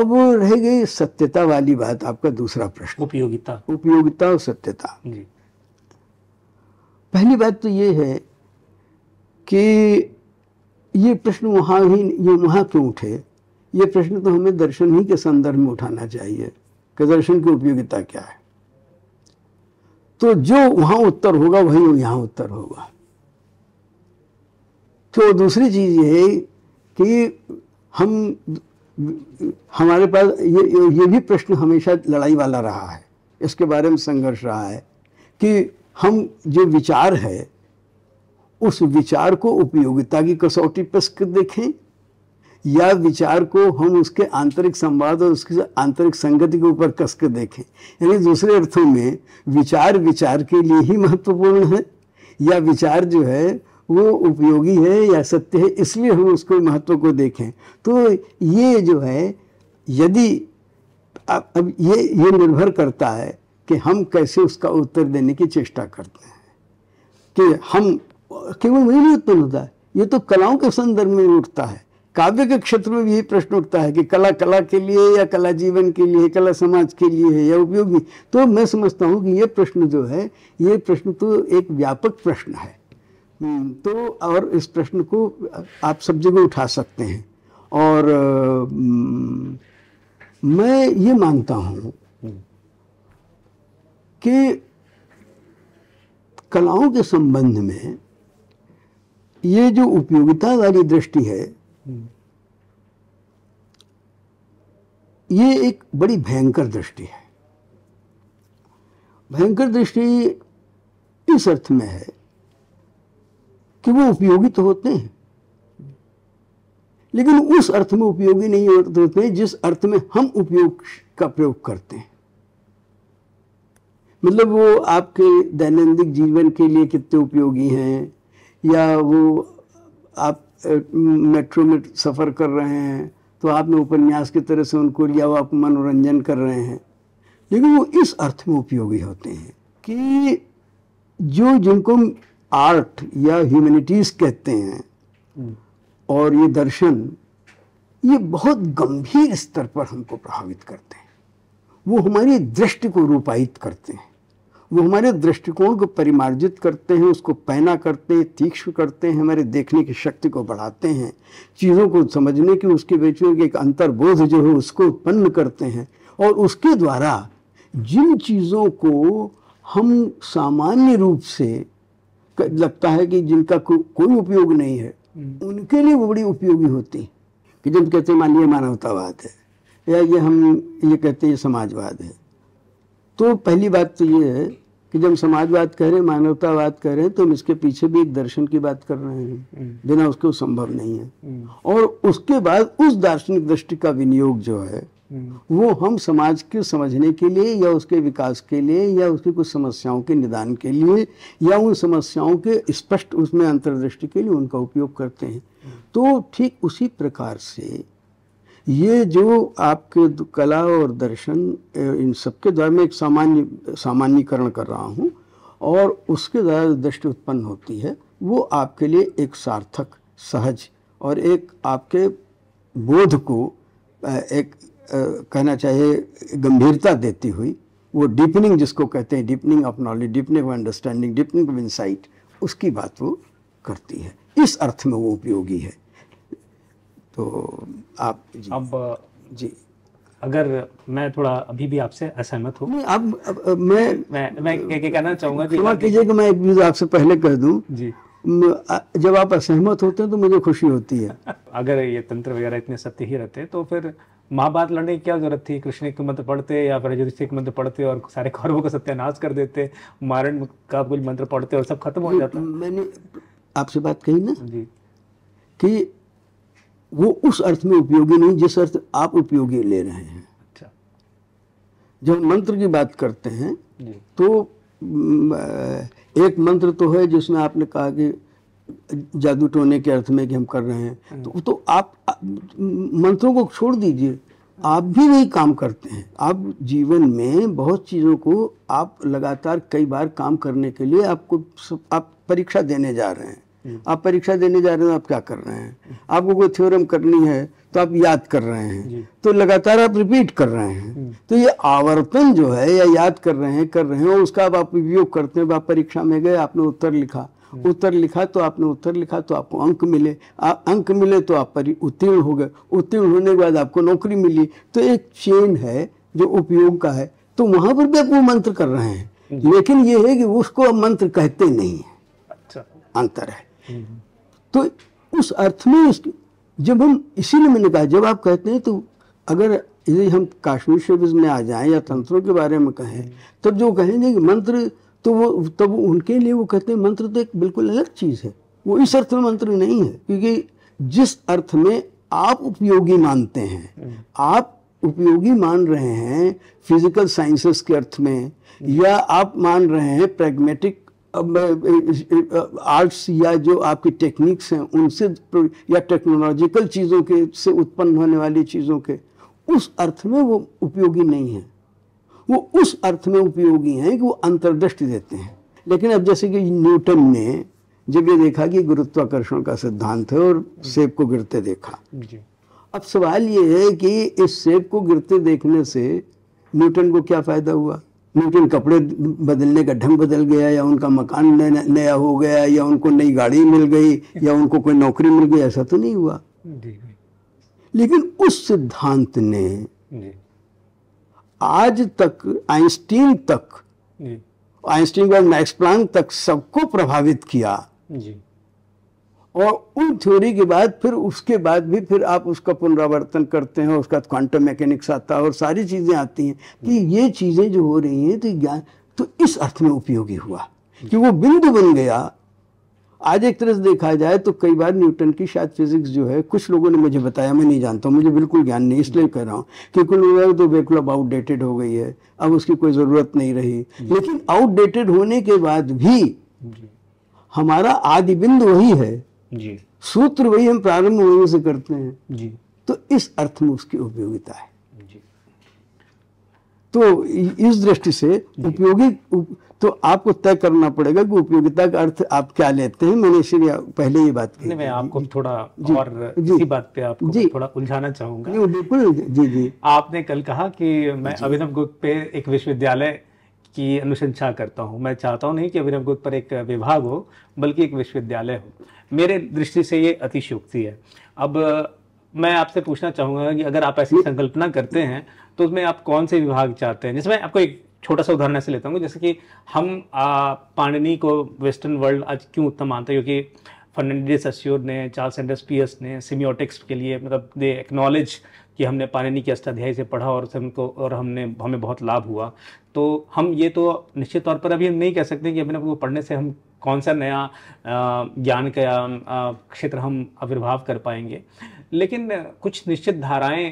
अब वो रह गई सत्यता वाली बात आपका दूसरा प्रश्न उपयोगिता उपयोगिता और सत्यता जी पहली बात तो ये है कि ये प्रश्न वहाँ ही ये वहाँ क्यों उठे ये प्रश्न तो हमें दर्शन ही के संदर्भ में उठाना चाहिए कि दर्शन की उपयोगिता क्या है तो जो वहां उत्तर होगा वही यहां उत्तर होगा तो दूसरी चीज ये है कि हम हमारे पास ये ये भी प्रश्न हमेशा लड़ाई वाला रहा है इसके बारे में संघर्ष रहा है कि हम जो विचार है उस विचार को उपयोगिता की कसौटी पर देखें या विचार को हम उसके आंतरिक संवाद और उसकी आंतरिक संगति के ऊपर कस के देखें यानी दूसरे अर्थों में विचार विचार के लिए ही महत्वपूर्ण है या विचार जो है वो उपयोगी है या सत्य है इसलिए हम उसको महत्व को देखें तो ये जो है यदि अब ये ये निर्भर करता है कि हम कैसे उसका उत्तर देने की चेष्टा करते हैं कि हम केवल वही नहीं उत्पन्न होता है ये तो कलाओं के संदर्भ में उठता है काव्य के क्षेत्र में भी यही प्रश्न उठता है कि कला कला के लिए या कला जीवन के लिए कला समाज के लिए है या उपयोगी तो मैं समझता हूँ कि ये प्रश्न जो है ये प्रश्न तो एक व्यापक प्रश्न है हम्म, तो और इस प्रश्न को आप सब जगह उठा सकते हैं और हम्म, मैं ये मानता हूँ कि कलाओं के संबंध में ये जो उपयोगिता वाली दृष्टि है हम्म। ये एक बड़ी भयंकर दृष्टि है भयंकर दृष्टि इस अर्थ में है कि वो उपयोगी तो होते हैं लेकिन उस अर्थ में उपयोगी नहीं होते होते जिस अर्थ में हम उपयोग का प्रयोग करते हैं मतलब वो आपके दैनंदिक जीवन के लिए कितने उपयोगी हैं या वो आप मेट्रो में सफ़र कर रहे हैं तो आपने उपन्यास की तरह से उनको लिया वो आप मनोरंजन कर रहे हैं लेकिन वो इस अर्थ में उपयोगी होते हैं कि जो जिनको आर्ट या ह्यूमैनिटीज़ कहते हैं हम्म। और ये दर्शन ये बहुत गंभीर स्तर पर हमको प्रभावित करते हैं वो हमारी दृष्टि को रूपायित करते हैं वो हमारे दृष्टिकोण को परिमार्जित करते हैं उसको पैना करते हैं तीक्ष्ण करते हैं हमारे देखने की शक्ति को बढ़ाते हैं चीज़ों को समझने की उसके बीच में एक अंतर्बोध जो है उसको उत्पन्न करते हैं और उसके द्वारा जिन चीज़ों को हम सामान्य रूप से लगता है कि जिनका को, कोई उपयोग नहीं है हम्म। उनके लिए वो बड़ी उपयोगी होती कि जब कहते हैं मानिए मानवतावाद है या ये हम ये कहते हैं समाजवाद है तो पहली बात तो ये है कि जब समाजवाद कह रहे हैं मानवतावाद कह रहे हैं तो हम इसके पीछे भी एक दर्शन की बात कर रहे हैं हम्म। बिना उसके संभव नहीं है हम्म। और उसके बाद उस दार्शनिक दृष्टि का विनियोग जो है हम्म। वो हम समाज के समझने के लिए या उसके विकास के लिए या उसकी कुछ समस्याओं के निदान के लिए या उन समस्याओं के स्पष्ट उसमें अंतर्दृष्टि के लिए उनका उपयोग करते हैं तो ठीक उसी प्रकार से ये जो आपके कला और दर्शन इन सबके द्वारा मैं एक सामान्य सामान्यकरण कर रहा हूँ और उसके द्वारा दृष्टि उत्पन्न होती है वो आपके लिए एक सार्थक सहज और एक आपके बोध को एक कहना चाहिए गंभीरता देती हुई वो डीपनिंग जिसको कहते हैं deepening of knowledge deepening of understanding deepening of insight उसकी बात वो करती है इस अर्थ में वो उपयोगी है तो आप जी, अब जी अगर मैं थोड़ा अभी भी आपसे असहमत हूँ अब, अब, मैं मैं मैं कहना चाहूंगा कीजिए कि मैं एक चीज आपसे पहले कह दूँ जी जब आप असहमत होते हैं तो मुझे खुशी होती है अगर ये तंत्र वगैरह इतने सत्य ही रहते तो फिर महाभारत लड़ने की क्या जरूरत थी कृष्ण के मंत्र पढ़ते या फिर युधिष्ठिर के मंत्र पढ़ते और सारे कौरवों का सत्यानाश कर देते मारण का कुछ मंत्र पढ़ते और सब खत्म हो जाता मैंने आपसे बात कही ना जी कि वो उस अर्थ में उपयोगी नहीं जिस अर्थ आप उपयोगी ले रहे हैं अच्छा जब मंत्र की बात करते हैं तो एक मंत्र तो है जिसमें आपने कहा कि जादू टोने के अर्थ में कि हम कर रहे हैं हम्म। तो, तो आप मंत्रों को छोड़ दीजिए आप भी वही काम करते हैं आप जीवन में बहुत चीज़ों को आप लगातार कई बार काम करने के लिए आपको आप परीक्षा देने जा रहे हैं हम्म। आप परीक्षा देने जा रहे हो आप क्या कर रहे हैं आपको कोई थ्योरम करनी है तो आप याद कर रहे हैं तो लगातार आप रिपीट कर रहे हैं हम्म। तो ये आवर्तन जो है या याद कर रहे हैं कर रहे हैं उसका अब आप उपयोग करते हैं आप परीक्षा में गए आपने उत्तर लिखा हम्म। उत्तर लिखा तो आपने उत्तर लिखा तो आपको अंक मिले आ, अंक मिले तो आप परि उत्तीर्ण हो गए उत्तीर्ण होने के बाद आपको नौकरी मिली तो एक चेन है जो उपयोग का है तो वहां पर भी आप वो मंत्र कर रहे हैं लेकिन ये है कि उसको मंत्र कहते नहीं है अच्छा अंतर है तो उस अर्थ में जब हम इसीलिए मैंने कहा जब आप कहते हैं तो अगर यदि हम काश्मीर शिविर में आ जाएं या तंत्रों के बारे में कहें तब जो कहेंगे कि मंत्र तो वो तब उनके लिए वो कहते हैं मंत्र तो एक बिल्कुल अलग चीज़ है वो इस अर्थ में मंत्र नहीं है क्योंकि जिस अर्थ में आप उपयोगी मानते हैं आप उपयोगी मान रहे हैं फिजिकल साइंसेस के अर्थ में या आप मान रहे हैं प्रैग्मेटिक आर्ट्स या जो आपकी टेक्निक्स हैं उनसे या टेक्नोलॉजिकल चीज़ों के से उत्पन्न होने वाली चीज़ों के उस अर्थ में वो उपयोगी नहीं है वो उस अर्थ में उपयोगी हैं कि वो अंतर्दृष्टि देते हैं लेकिन अब जैसे कि न्यूटन ने जब ये देखा कि गुरुत्वाकर्षण का सिद्धांत है और सेब को गिरते देखा अब सवाल ये है कि इस सेब को गिरते देखने से न्यूटन को क्या फ़ायदा हुआ लेकिन कपड़े बदलने का ढंग बदल गया या उनका मकान नया हो गया या उनको नई गाड़ी मिल गई या उनको कोई नौकरी मिल गई ऐसा तो नहीं हुआ लेकिन उस सिद्धांत ने आज तक आइंस्टीन तक आइंस्टीन और मैक्स प्लांक तक सबको प्रभावित किया जी। और उन थ्योरी के बाद फिर उसके बाद भी फिर आप उसका पुनरावर्तन करते हैं उसका क्वांटम मैकेनिक्स आता है और सारी चीज़ें आती हैं कि हम्म। ये चीज़ें जो हो रही हैं तो ज्ञान तो इस अर्थ में उपयोगी हुआ कि वो बिंदु बन गया आज एक तरह से देखा जाए तो कई बार न्यूटन की शायद फिजिक्स जो है कुछ लोगों ने मुझे बताया मैं नहीं जानता मुझे बिल्कुल ज्ञान नहीं इसलिए कह रहा हूँ क्योंकि लोग तो बिल्कुल आउटडेटेड हो गई है अब उसकी कोई ज़रूरत नहीं रही लेकिन आउटडेटेड होने के बाद भी हमारा आदि बिंदु वही है जी सूत्र वही हम प्रारंभ वही से करते हैं जी तो इस अर्थ में उसकी उपयोगिता है जी तो इस दृष्टि से उपयोगी उप, तो आपको तय करना पड़ेगा कि उपयोगिता का अर्थ आप क्या लेते हैं मैंने इसीलिए पहले ये बात की मैं आपको थोड़ा और इसी बात पे आपको जी, थोड़ा उलझाना चाहूंगा बिल्कुल जी जी आपने कल कहा कि मैं अभिनव गुप्त पे एक विश्वविद्यालय की अनुशंसा करता हूँ मैं चाहता हूँ नहीं कि अभिनव गुप्त पर एक विभाग हो बल्कि एक विश्वविद्यालय हो मेरे दृष्टि से ये अतिशोक्ति है अब मैं आपसे पूछना चाहूँगा कि अगर आप ऐसी संकल्पना करते हैं तो उसमें आप कौन से विभाग चाहते हैं जिसमें आपको एक छोटा सा उदाहरण ऐसे लेता हूँ जैसे कि हम पाणनी को वेस्टर्न वर्ल्ड आज क्यों उत्तम मानते हैं क्योंकि फर्नाडिस अश्योर ने चार्ल्स एंडर्स पियर्स ने सिमियोटिक्स के लिए मतलब दे एक्नॉलेज कि हमने पाणिनि के अष्टाध्याय से पढ़ा और हमको और हमने हमें बहुत लाभ हुआ तो हम ये तो निश्चित तौर पर अभी हम नहीं कह सकते कि अपने को पढ़ने से हम कौन सा नया ज्ञान का क्षेत्र हम आविर्भाव कर पाएंगे लेकिन कुछ निश्चित धाराएँ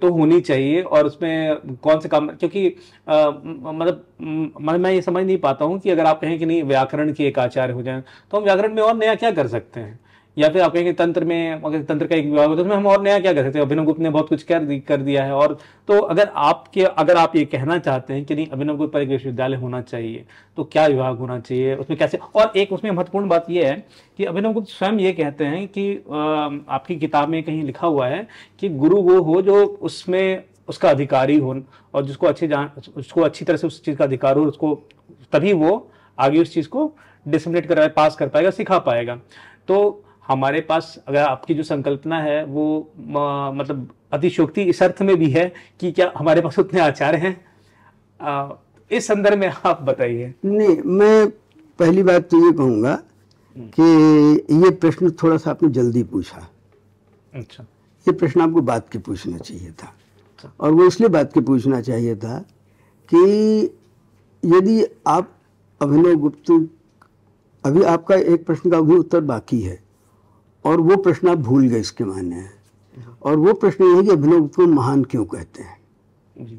तो होनी चाहिए और उसमें कौन से काम क्योंकि मतलब मतलब मैं ये समझ नहीं पाता हूँ कि अगर आप कहें कि नहीं व्याकरण के एक आचार्य हो जाएं तो हम व्याकरण में और नया क्या कर सकते हैं या फिर आप कहेंगे तंत्र में अगर तंत्र का एक विभाग हो तो उसमें हम और नया क्या कर सकते हैं अभिनव गुप्त ने बहुत कुछ कर कर दिया है और तो अगर आपके अगर आप ये कहना चाहते हैं कि नहीं अभिनव गुप्त पर एक विश्वविद्यालय होना चाहिए तो क्या विभाग होना चाहिए उसमें कैसे और एक उसमें महत्वपूर्ण बात यह है कि अभिनव गुप्त स्वयं ये कहते हैं कि आपकी किताब में कहीं लिखा हुआ है कि गुरु वो हो जो उसमें उसका अधिकारी हो और जिसको अच्छे जान उसको अच्छी तरह से उस चीज़ का अधिकार हो उसको तभी वो आगे उस चीज़ को डिसमिनेट कर पास कर पाएगा सिखा पाएगा तो हमारे पास अगर आपकी जो संकल्पना है वो मतलब अतिशोक्ति इस अर्थ में भी है कि क्या हमारे पास उतने आचार हैं इस संदर्भ में आप बताइए नहीं मैं पहली बात तो ये कहूँगा हम्म। कि ये प्रश्न थोड़ा सा आपने जल्दी पूछा अच्छा ये प्रश्न आपको बात के पूछना चाहिए था अच्छा। और वो इसलिए बात के पूछना चाहिए था कि यदि आप अभिनव गुप्त अभी आपका एक प्रश्न का भी उत्तर बाकी है और वो प्रश्न आप भूल गए इसके मायने और वो प्रश्न ये है कि अभिनव को महान क्यों कहते हैं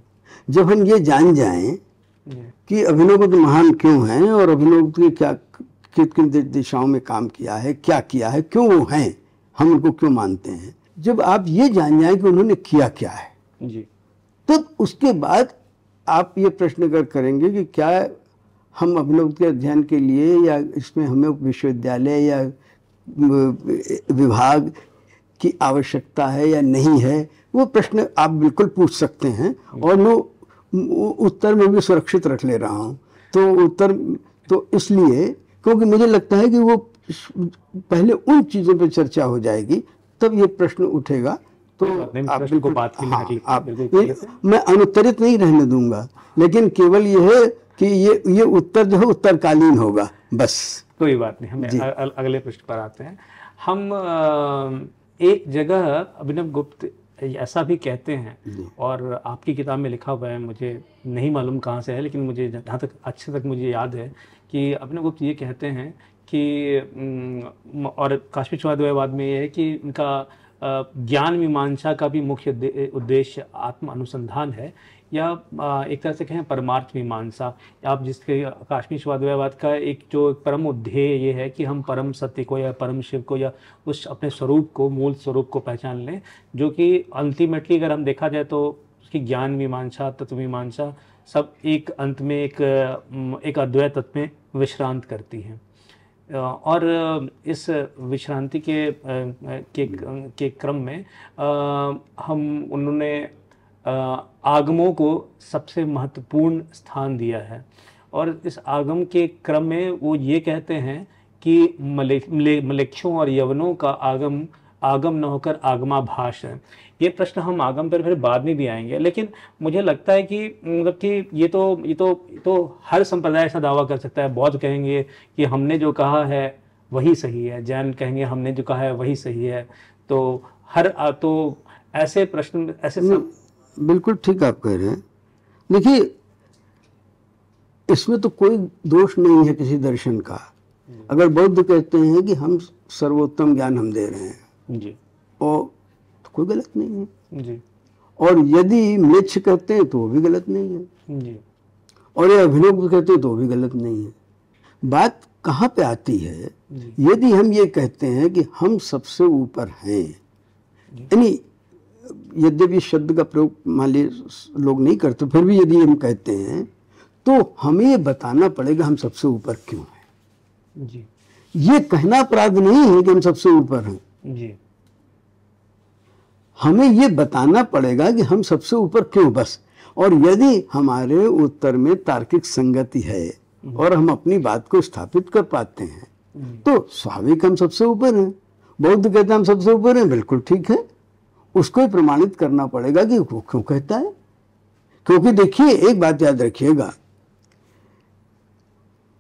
जब हम ये जान जाएं कि अभिनव तो महान क्यों हैं और अभिनव ने क्या किन किन दिशाओं में काम किया है क्या किया है क्यों वो हैं हम उनको क्यों मानते हैं जब आप ये जान जाए कि उन्होंने किया क्या है तब तो उसके बाद आप ये प्रश्न अगर करेंगे कि क्या हम अभिनव के अध्ययन के लिए या इसमें हमें विश्वविद्यालय या विभाग की आवश्यकता है या नहीं है वो प्रश्न आप बिल्कुल पूछ सकते हैं और मैं उत्तर में भी सुरक्षित रख ले रहा हूँ तो उत्तर तो इसलिए क्योंकि मुझे लगता है कि वो पहले उन चीज़ों पर चर्चा हो जाएगी तब ये प्रश्न उठेगा तो हाँ, आप बिल्कुल बात की हाँ आप ये, मैं अनुत्तरित नहीं रहने दूंगा लेकिन केवल यह है कि ये ये उत्तर जो है उत्तरकालीन होगा बस कोई बात नहीं हम अगले पृष्ठ पर आते हैं हम एक जगह अभिनव गुप्त ऐसा भी कहते हैं और आपकी किताब में लिखा हुआ है मुझे नहीं मालूम कहाँ से है लेकिन मुझे जहाँ तक अच्छे तक मुझे याद है कि अभिनव गुप्त ये कहते हैं कि और काश्मीर बाद में ये है कि इनका ज्ञान मीमांसा का भी मुख्य उद्देश्य आत्म अनुसंधान है या एक तरह से कहें परमार्थ मीमांसा आप जिसके आकाशमी स्वाध्यायवाद का एक जो परम उद्देय ये है कि हम परम सत्य को या परम शिव को या उस अपने स्वरूप को मूल स्वरूप को पहचान लें जो कि अल्टीमेटली अगर हम देखा जाए तो उसकी ज्ञान मीमांसा तत्व मीमांसा सब एक अंत में एक एक अद्वैत तत्व में विश्रांत करती हैं और इस विश्रांति के के के क्रम में हम उन्होंने आगमों को सबसे महत्वपूर्ण स्थान दिया है और इस आगम के क्रम में वो ये कहते हैं कि मलेक्षों और यवनों का आगम आगम न होकर आगमा भाष है ये प्रश्न हम आगम पर फिर बाद में भी आएंगे लेकिन मुझे लगता है कि मतलब कि ये तो ये तो ये तो हर संप्रदाय ऐसा दावा कर सकता है बौद्ध कहेंगे कि हमने जो कहा है वही सही है जैन कहेंगे हमने जो कहा है वही सही है तो हर तो ऐसे प्रश्न ऐसे हम्म। सब बिल्कुल ठीक आप कह रहे हैं देखिए इसमें तो कोई दोष नहीं है किसी दर्शन का अगर बौद्ध कहते हैं कि हम सर्वोत्तम ज्ञान हम दे रहे हैं जी और तो कोई गलत नहीं है जी और यदि मिच्छ कहते हैं तो वो भी गलत नहीं है जी और ये अभिनव कहते हैं तो वो भी गलत नहीं है बात कहाँ पे आती है यदि हम ये कहते हैं कि हम सबसे ऊपर हैं यानी यद्यपि शब्द का प्रयोग मान ली लोग नहीं करते फिर भी यदि हम कहते हैं तो हमें बताना पड़ेगा हम सबसे ऊपर क्यों हैं जी ये कहना अपराध नहीं है कि हम सबसे ऊपर हैं जी हमें ये बताना पड़ेगा कि हम सबसे ऊपर क्यों बस और यदि हमारे उत्तर में तार्किक संगति है हम्म। और हम अपनी बात को स्थापित कर पाते हैं हम्म। तो स्वाभाविक हम सबसे ऊपर हैं बौद्ध कहते हैं हम सबसे ऊपर हैं बिल्कुल ठीक है उसको ही प्रमाणित करना पड़ेगा कि वो क्यों कहता है क्योंकि देखिए एक बात याद रखिएगा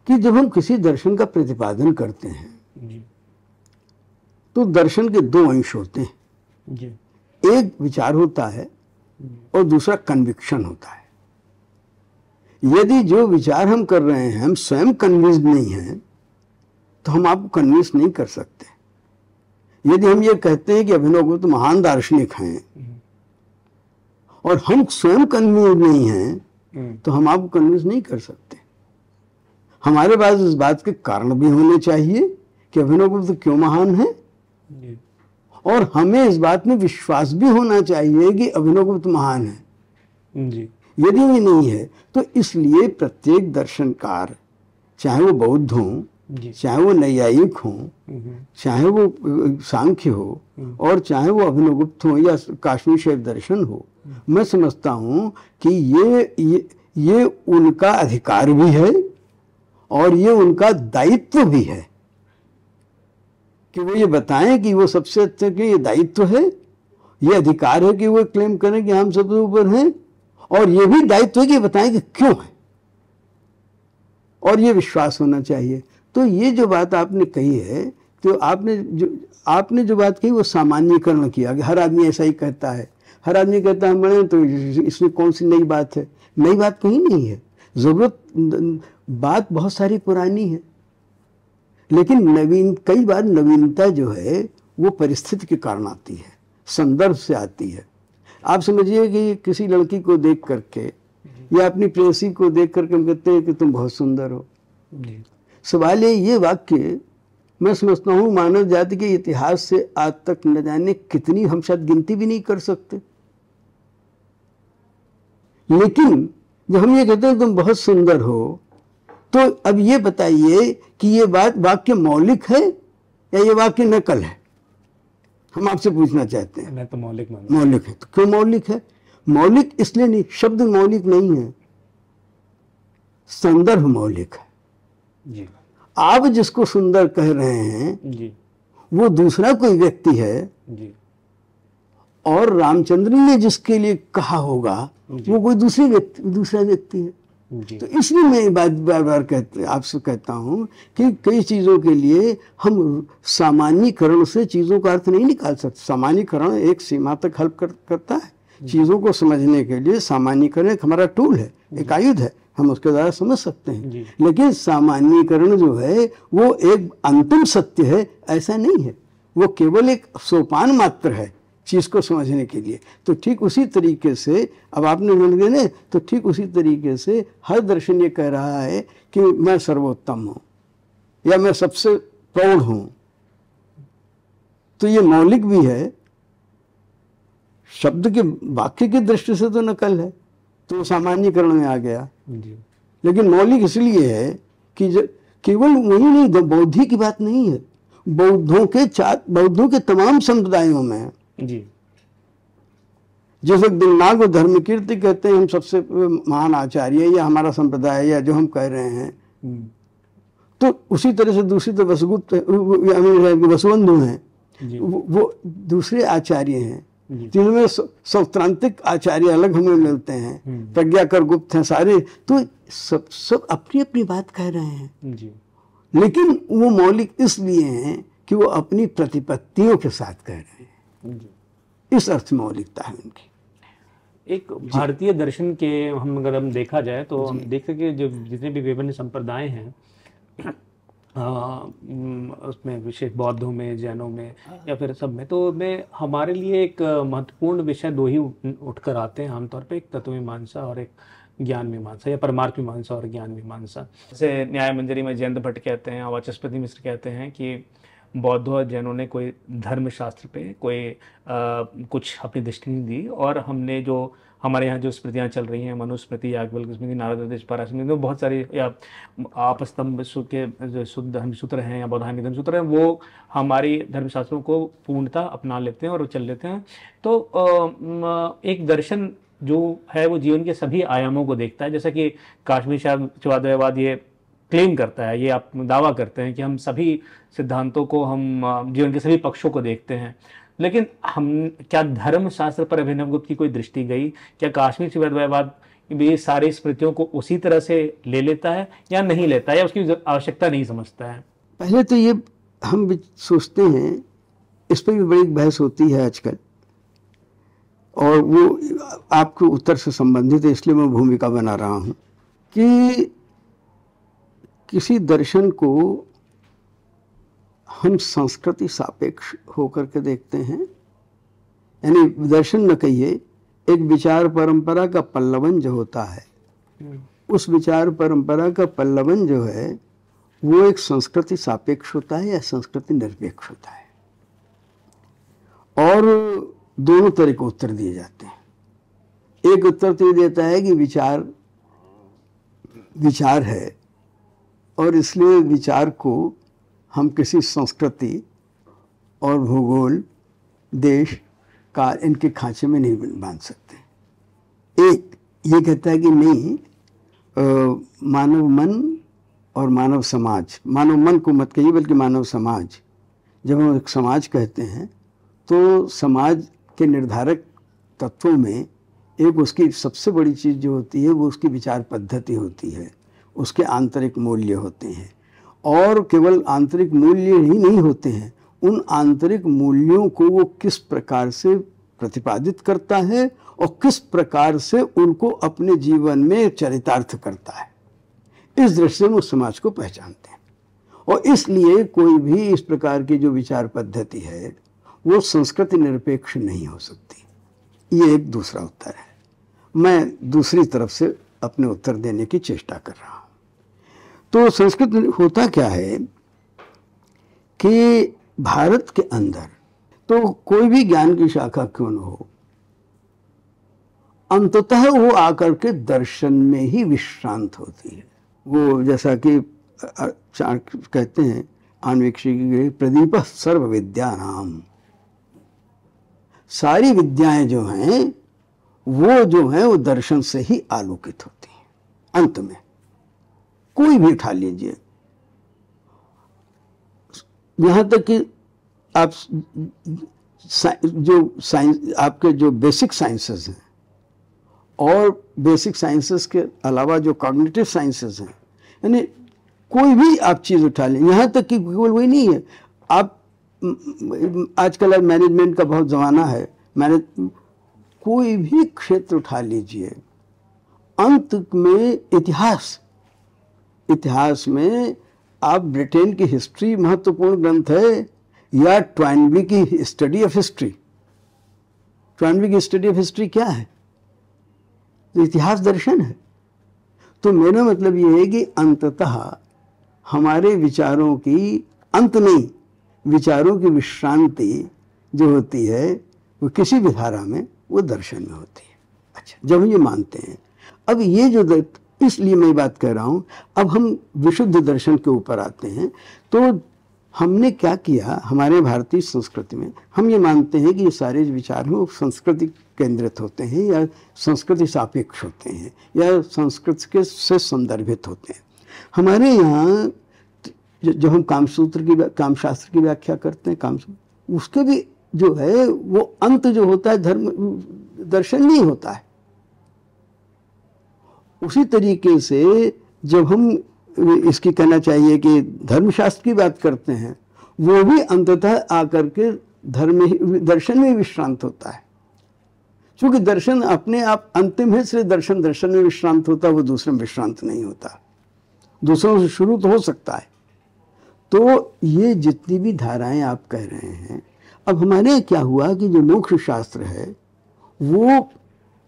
कि जब हम किसी दर्शन का प्रतिपादन करते हैं तो दर्शन के दो अंश होते हैं जी। एक विचार होता है और दूसरा कन्विक्शन होता है यदि जो विचार हम कर रहे हैं हम स्वयं कन्विंस नहीं हैं तो हम आपको कन्विंस नहीं कर सकते यदि हम ये कहते हैं कि अभिनव गुप्त महान दार्शनिक हैं और हम स्वयं कन्विंस नहीं हैं तो हम आपको कन्विंस नहीं कर सकते हमारे पास इस बात के कारण भी होने चाहिए कि अभिनव गुप्त क्यों महान है और हमें इस बात में विश्वास भी होना चाहिए कि अभिनव गुप्त महान है यदि ये नहीं है तो इसलिए प्रत्येक दर्शनकार चाहे वो बौद्ध हों चाहे वो नैयायिक हो हम्म हम्म। चाहे वो सांख्य हो हम्म। और चाहे वो अभिनवगुप्त हो या काश्मीर शैव दर्शन हो मैं समझता हूँ कि ये, ये ये उनका अधिकार भी है और ये उनका दायित्व भी है कि वो ये बताएं कि वो सबसे अच्छा कि ये दायित्व है ये अधिकार है कि वो क्लेम करें कि हम सबसे ऊपर हैं और ये भी दायित्व है कि बताएं कि क्यों है और ये विश्वास होना चाहिए तो ये जो बात आपने कही है तो आपने जो आपने जो बात कही वो सामान्यकरण किया कि हर आदमी ऐसा ही कहता है हर आदमी कहता है मरे तो इसमें कौन सी नई बात है नई बात कहीं नहीं है ज़रूरत बात बहुत सारी पुरानी है लेकिन नवीन कई बार नवीनता जो है वो परिस्थिति के कारण आती है संदर्भ से आती है आप समझिए कि किसी लड़की को देख करके या अपनी प्रेसी को देख करके हम कहते हैं कि तुम बहुत सुंदर हो सवाल है ये वाक्य मैं समझता हूँ मानव जाति के इतिहास से आज तक न जाने कितनी हम शायद गिनती भी नहीं कर सकते लेकिन जब हम ये कहते हैं तुम बहुत सुंदर हो तो अब ये बताइए कि ये बात वाक्य मौलिक है या ये वाक्य नकल है हम आपसे पूछना चाहते हैं मैं तो मौलिक मौलिक है तो क्यों मौलिक है मौलिक इसलिए नहीं शब्द मौलिक नहीं है संदर्भ मौलिक है जी आप जिसको सुंदर कह रहे हैं जी वो दूसरा कोई व्यक्ति है जी और रामचंद्र ने जिसके लिए कहा होगा वो कोई दूसरी व्यक्ति दूसरा व्यक्ति है तो इसलिए मैं बात बार बार कहते आपसे कहता हूँ कि कई चीज़ों के लिए हम सामान्यकरण से चीज़ों का अर्थ नहीं निकाल सकते सामान्यकरण एक सीमा तक हेल्प कर, करता है चीज़ों को समझने के लिए सामान्यकरण एक हमारा टूल है एक आयुध है हम उसके द्वारा समझ सकते हैं लेकिन सामान्यकरण जो है वो एक अंतिम सत्य है ऐसा नहीं है वो केवल एक सोपान मात्र है चीज़ को समझने के लिए तो ठीक उसी तरीके से अब आपने बोल दिया ना तो ठीक उसी तरीके से हर दर्शन ये कह रहा है कि मैं सर्वोत्तम हूँ या मैं सबसे प्रौढ़ हूँ तो ये मौलिक भी है शब्द के वाक्य की दृष्टि से तो नकल है तो सामान्यकरण में आ गया लेकिन मौलिक इसलिए है कि केवल वही नहीं बौद्धि की बात नहीं है बौद्धों के चार बौद्धों के तमाम संप्रदायों में जी जैसे दिलनाग और धर्म कीर्ति कहते हैं हम सबसे महान आचार्य या हमारा संप्रदाय या जो हम कह रहे हैं हम्म। तो उसी तरह से दूसरी तो वसुगुप्त वसुबंधु हैं वो दूसरे आचार्य हैं जिनमें हम्म। तो स्वतंत्रिक आचार्य अलग हमें मिलते हैं हम्म। प्रज्ञाकर गुप्त हैं सारे तो सब सब अपनी अपनी बात कह रहे हैं जी। लेकिन वो मौलिक इसलिए हैं कि वो अपनी प्रतिपत्तियों के साथ कह रहे हैं जी। इस अर्थ में मौलिकता है उनकी एक भारतीय दर्शन के हम अगर हम देखा जाए तो हम देख सके जो जितने भी विभिन्न संप्रदाय हैं उसमें विशेष बौद्धों में जैनों में या फिर सब में तो मैं हमारे लिए एक महत्वपूर्ण विषय दो ही उठ कर आते हैं आमतौर पर एक तत्व मीमांसा और एक ज्ञान मीमांसा या परमार्थ मीमांसा और ज्ञान मीमांसा जैसे न्याय मंजरी में जयंत भट्ट कहते हैं वचस्पति वाचस्पति मिश्र कहते हैं कि बौद्धों और जैनों ने कोई धर्मशास्त्र पे कोई आ, कुछ अपनी दृष्टि नहीं दी और हमने जो हमारे यहाँ जो स्मृतियाँ चल रही हैं मनुस्मृति याग्वल स्मृति नारद स्मृति तो बहुत सारी या आपस्तंभ के जो शुद्ध धर्म सूत्र हैं या बौद्धानिक धर्म सूत्र हैं वो हमारी धर्मशास्त्रों को पूर्णता अपना लेते हैं और चल लेते हैं तो एक दर्शन जो है वो जीवन के सभी आयामों को देखता है जैसा कि काश्मीर शाह चौदहवाद ये क्लेम करता है ये आप दावा करते हैं कि हम सभी सिद्धांतों को हम जीवन के सभी पक्षों को देखते हैं लेकिन हम क्या धर्म शास्त्र पर अभिनव गुप्त की कोई दृष्टि गई क्या काश्मीर शिविरवाद भी सारी स्मृतियों को उसी तरह से ले लेता है या नहीं लेता है या उसकी आवश्यकता नहीं समझता है पहले तो ये हम सोचते हैं इस पर भी बड़ी बहस होती है आजकल और वो आपके उत्तर से संबंधित है इसलिए मैं भूमिका बना रहा हूँ कि किसी दर्शन को हम संस्कृति सापेक्ष होकर के देखते हैं यानी दर्शन न कहिए एक विचार परंपरा का पल्लवन जो होता है हम्म। उस विचार परंपरा का पल्लवन जो है वो एक संस्कृति सापेक्ष होता है या संस्कृति निरपेक्ष होता है और दोनों तरह के उत्तर दिए जाते हैं एक उत्तर तो ये देता है कि विचार विचार है और इसलिए विचार को हम किसी संस्कृति और भूगोल देश का इनके खांचे में नहीं बांध सकते एक ये कहता है कि नहीं मानव मन और मानव समाज मानव मन को मत कहिए बल्कि मानव समाज जब हम एक समाज कहते हैं तो समाज के निर्धारक तत्वों में एक उसकी सबसे बड़ी चीज़ जो होती है वो उसकी विचार पद्धति होती है उसके आंतरिक मूल्य होते हैं और केवल आंतरिक मूल्य ही नहीं होते हैं उन आंतरिक मूल्यों को वो किस प्रकार से प्रतिपादित करता है और किस प्रकार से उनको अपने जीवन में चरितार्थ करता है इस दृष्टि से वो समाज को पहचानते हैं और इसलिए कोई भी इस प्रकार की जो विचार पद्धति है वो संस्कृति निरपेक्ष नहीं हो सकती ये एक दूसरा उत्तर है मैं दूसरी तरफ से अपने उत्तर देने की चेष्टा कर रहा हूँ तो संस्कृत होता क्या है कि भारत के अंदर तो कोई भी ज्ञान की शाखा क्यों न हो अंततः वो आकर के दर्शन में ही विश्रांत होती है वो जैसा कि कहते हैं आन्वेक्षी प्रदीप सर्व विद्या नाम सारी विद्याएं जो हैं वो जो हैं वो दर्शन से ही आलोकित होती हैं अंत में कोई भी उठा लीजिए यहाँ तक कि आप जो साइंस आपके जो बेसिक साइंसेस हैं और बेसिक साइंसेस के अलावा जो कॉग्निटिव साइंसेस हैं यानी कोई भी आप चीज़ उठा लें यहाँ तक कि केवल वही नहीं है आप आजकल मैनेजमेंट का बहुत ज़माना है मैनेज कोई भी क्षेत्र उठा लीजिए अंत में इतिहास इतिहास में आप ब्रिटेन की हिस्ट्री महत्वपूर्ण ग्रंथ है या ट्वानवी की स्टडी ऑफ हिस्ट्री ट्वानवी की स्टडी ऑफ हिस्ट्री क्या है इतिहास दर्शन है तो मेरा मतलब ये है कि अंततः हमारे विचारों की अंत नहीं विचारों की विश्रांति जो होती है वो किसी भी धारा में वो दर्शन में होती है अच्छा जब हम ये मानते हैं अब ये जो इसलिए मैं बात कर रहा हूँ अब हम विशुद्ध दर्शन के ऊपर आते हैं तो हमने क्या किया हमारे भारतीय संस्कृति में हम ये मानते हैं कि ये सारे विचार हैं वो संस्कृति केंद्रित होते हैं या संस्कृति सापेक्ष होते हैं या संस्कृत के से संदर्भित होते हैं हमारे यहाँ जब हम कामसूत्र की कामशास्त्र की व्याख्या करते हैं काम उसके भी जो है वो अंत जो होता है धर्म दर्शन नहीं होता है उसी तरीके से जब हम इसकी कहना चाहिए कि धर्मशास्त्र की बात करते हैं वो भी अंततः आकर के धर्म दर्शन में विश्रांत होता है क्योंकि दर्शन अपने आप अंतिम है इसलिए दर्शन दर्शन में विश्रांत होता है वो दूसरे में विश्रांत नहीं होता दूसरों से शुरू तो हो सकता है तो ये जितनी भी धाराएं आप कह रहे हैं अब हमारे क्या हुआ कि जो मोक्ष शास्त्र है वो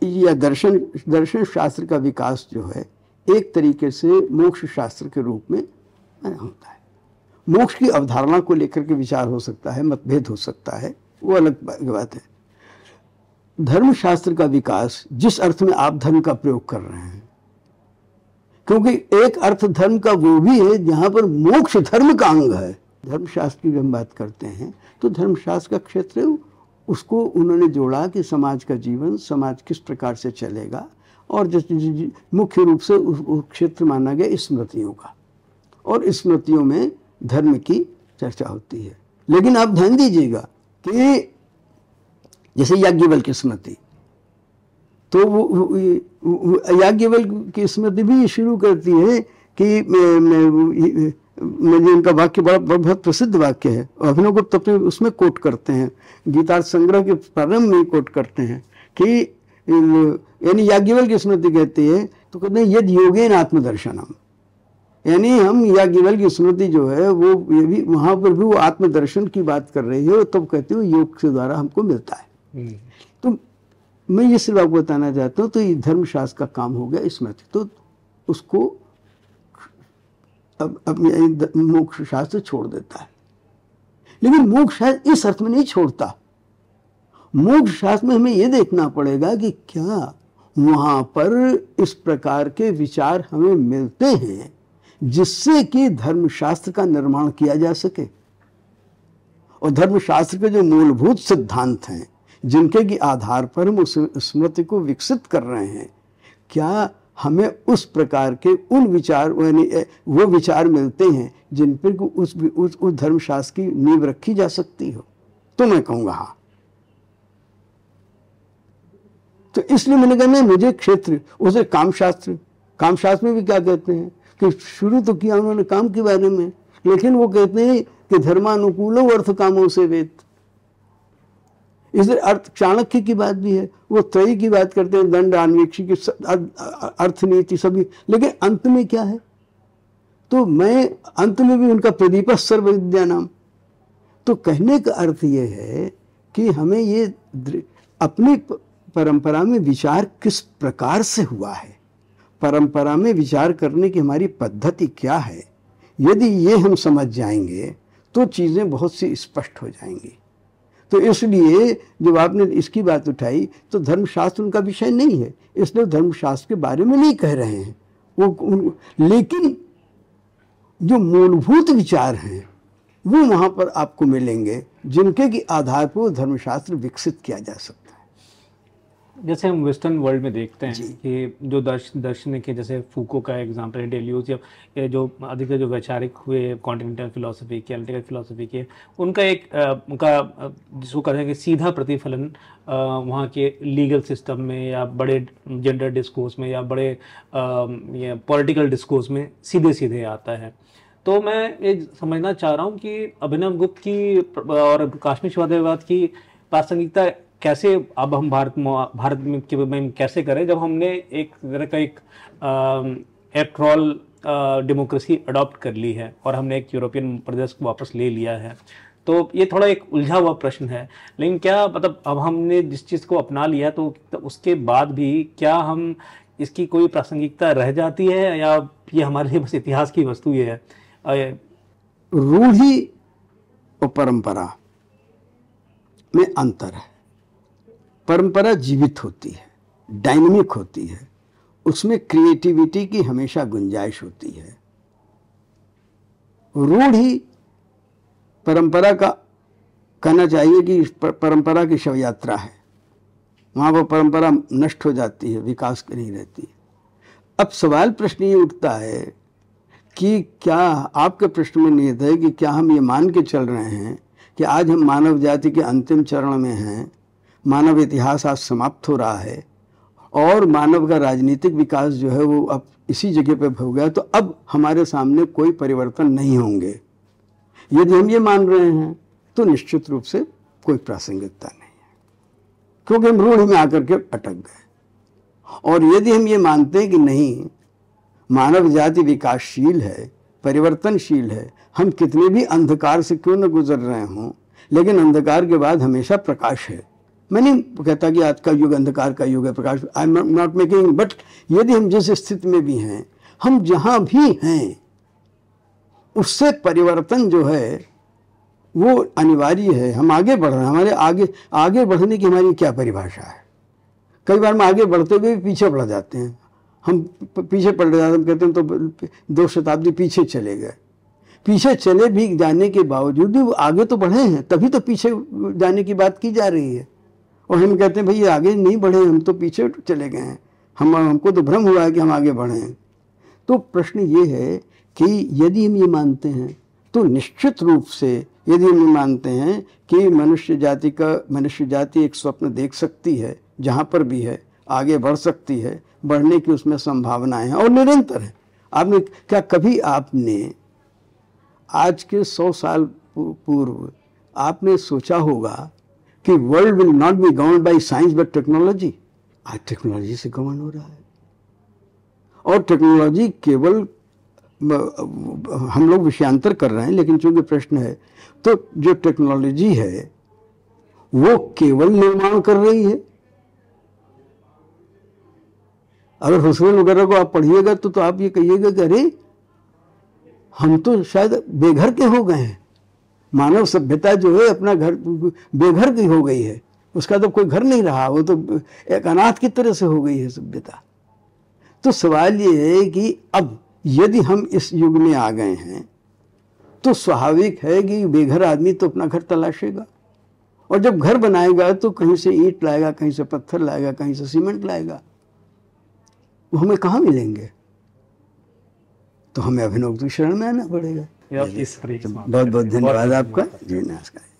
यह दर्शन दर्शन शास्त्र का विकास जो है एक तरीके से मोक्ष शास्त्र के रूप में होता है मोक्ष की अवधारणा को लेकर के विचार हो सकता है मतभेद हो सकता है वो अलग बात है धर्मशास्त्र का विकास जिस अर्थ में आप धर्म का प्रयोग कर रहे हैं क्योंकि एक अर्थ धर्म का वो भी है जहां पर मोक्ष धर्म का अंग है धर्मशास्त्र की हम बात करते हैं तो धर्मशास्त्र का क्षेत्र उसको उन्होंने जोड़ा कि समाज का जीवन समाज किस प्रकार से चलेगा और मुख्य रूप से उस क्षेत्र माना गया स्मृतियों का और स्मृतियों में धर्म की चर्चा होती है लेकिन आप ध्यान दीजिएगा कि जैसे याज्ञवल की स्मृति तो वो याज्ञवल की स्मृति भी शुरू करती है कि मैंने इनका वाक्य बड़ा बहुत प्रसिद्ध वाक्य है अभिनव गुप्त अपने उसमें कोट करते हैं गीता संग्रह के प्रारंभ में कोट करते हैं कि यानी याज्ञवल की स्मृति कहती है तो कहते हैं यद योगेन आत्मदर्शनम यानी हम याज्ञवल की स्मृति जो है वो ये भी वहाँ पर भी वो आत्मदर्शन की बात कर रही है तब तो कहते हो योग के द्वारा हमको मिलता है हम्म। तो मैं ये सिर्फ आपको बताना चाहता हूँ तो ये धर्मशास्त्र का काम हो गया स्मृति तो उसको अब अपने मोक्ष शास्त्र छोड़ देता है लेकिन मोक्ष शास्त्र इस अर्थ में नहीं छोड़ता मोक्ष शास्त्र में हमें यह देखना पड़ेगा कि क्या वहां पर इस प्रकार के विचार हमें मिलते हैं जिससे कि धर्मशास्त्र का निर्माण किया जा सके और धर्मशास्त्र के जो मूलभूत सिद्धांत हैं जिनके की आधार पर हम उस स्मृति को विकसित कर रहे हैं क्या हमें उस प्रकार के उन विचार यानी वो विचार मिलते हैं जिन पर उस उस, उस धर्मशास्त्र की नींव रखी जा सकती हो तो मैं कहूंगा हाँ तो इसलिए मैंने कहा नहीं मुझे क्षेत्र उसे कामशास्त्र कामशास्त्र में भी क्या कहते हैं कि शुरू तो किया उन्होंने काम के बारे में लेकिन वो कहते हैं कि धर्मानुकूलों अर्थ कामों से वेद इसलिए अर्थ चाणक्य की बात भी है वो त्रयी की बात करते हैं दंड आन्वेक्षी की अर्थ नीति सभी लेकिन अंत में क्या है तो मैं अंत में भी उनका प्रदीप सर्वविद्या नाम तो कहने का अर्थ ये है कि हमें ये अपनी परंपरा में विचार किस प्रकार से हुआ है परंपरा में विचार करने की हमारी पद्धति क्या है यदि ये हम समझ जाएंगे तो चीज़ें बहुत सी स्पष्ट हो जाएंगी तो इसलिए जब आपने इसकी बात उठाई तो धर्मशास्त्र उनका विषय नहीं है इसलिए धर्मशास्त्र के बारे में नहीं कह रहे हैं वो उन, लेकिन जो मूलभूत विचार हैं वो वहाँ पर आपको मिलेंगे जिनके की आधार पर धर्मशास्त्र विकसित किया जा सकता जैसे हम वेस्टर्न वर्ल्ड में देखते हैं कि जो दर्श दर्शन के जैसे फूको का एग्जाम्पल है डेल्यूज या जो अधिकतर जो वैचारिक हुए कॉन्टिनेंटल फिलोसफी के अल्टिकल फिलोसफी के उनका एक उनका जिसको कहते हैं कि सीधा प्रतिफलन वहाँ के लीगल सिस्टम में या बड़े जेंडर डिस्कोर्स में या बड़े पॉलिटिकल डिस्कोर्स में सीधे सीधे आता है तो मैं ये समझना चाह रहा हूँ कि अभिनव गुप्त की और काश्मीर शिवादेवाद की प्रासंगिकता कैसे अब हम भारत भारत में, में कैसे करें जब हमने एक तरह का एक एक्ट्रॉल डेमोक्रेसी अडॉप्ट कर ली है और हमने एक यूरोपियन प्रदेश को वापस ले लिया है तो ये थोड़ा एक उलझा हुआ प्रश्न है लेकिन क्या मतलब अब हमने जिस चीज़ को अपना लिया तो, तो उसके बाद भी क्या हम इसकी कोई प्रासंगिकता रह जाती है या ये हमारे लिए बस इतिहास की वस्तु ये है रूढ़ी और परंपरा में अंतर है परंपरा जीवित होती है डायनेमिक होती है उसमें क्रिएटिविटी की हमेशा गुंजाइश होती है रूढ़ ही परंपरा का कहना चाहिए कि परंपरा की शव यात्रा है वहाँ वो परंपरा नष्ट हो जाती है विकास नहीं रहती अब सवाल प्रश्न ये उठता है कि क्या आपके प्रश्न में निहित है कि क्या हम ये मान के चल रहे हैं कि आज हम मानव जाति के अंतिम चरण में हैं मानव इतिहास आज समाप्त हो रहा है और मानव का राजनीतिक विकास जो है वो अब इसी जगह पर हो गया तो अब हमारे सामने कोई परिवर्तन नहीं होंगे यदि हम ये मान रहे हैं तो निश्चित रूप से कोई प्रासंगिकता नहीं है क्योंकि हम रूढ़ में आकर के अटक गए और यदि हम ये मानते हैं कि नहीं मानव जाति विकासशील है परिवर्तनशील है हम कितने भी अंधकार से क्यों न गुजर रहे हों लेकिन अंधकार के बाद हमेशा प्रकाश है मैं नहीं कहता कि आज का युग अंधकार का युग है प्रकाश I am not making but यदि हम जिस स्थिति में भी हैं हम जहाँ भी हैं उससे परिवर्तन जो है वो अनिवार्य है हम आगे बढ़ रहे हैं हमारे आगे आगे बढ़ने की हमारी क्या परिभाषा है कई बार हम आगे बढ़ते हुए भी पीछे पड़ जाते हैं हम पीछे पड़ जाते हम कहते हैं तो दो शताब्दी पीछे चले गए पीछे चले भी जाने के बावजूद भी वो आगे तो बढ़े हैं तभी तो पीछे जाने की बात की जा रही है और हम कहते हैं भाई ये आगे नहीं बढ़े हम तो पीछे चले गए हैं हम हमको तो भ्रम हुआ है कि हम आगे बढ़े हैं तो प्रश्न ये है कि यदि हम ये मानते हैं तो निश्चित रूप से यदि हम ये मानते हैं कि मनुष्य जाति का मनुष्य जाति एक स्वप्न देख सकती है जहाँ पर भी है आगे बढ़ सकती है बढ़ने की उसमें संभावनाएं हैं और निरंतर है आपने क्या कभी आपने आज के सौ साल पूर्व आपने सोचा होगा कि world will not be govern by science but technology आज टेक्नोलॉजी से गवर्न हो रहा है और टेक्नोलॉजी केवल हम लोग विषयांतर कर रहे हैं लेकिन चूंकि प्रश्न है तो जो टेक्नोलॉजी है वो केवल निर्माण कर रही है अगर हुसैन वगैरह को आप पढ़िएगा तो, तो आप ये कहिएगा कि अरे हम तो शायद बेघर के हो गए हैं मानव सभ्यता जो है अपना घर बेघर की हो गई है उसका तो कोई घर नहीं रहा वो तो एक अनाथ की तरह से हो गई है सभ्यता तो सवाल ये है कि अब यदि हम इस युग में आ गए हैं तो स्वाभाविक है कि बेघर आदमी तो अपना घर तलाशेगा और जब घर बनाएगा तो कहीं से ईट लाएगा कहीं से पत्थर लाएगा कहीं से सीमेंट लाएगा वो हमें कहाँ मिलेंगे तो हमें अभिनव की शरण में आना पड़ेगा तो बहुत बहुत धन्यवाद आपका जी नमस्कार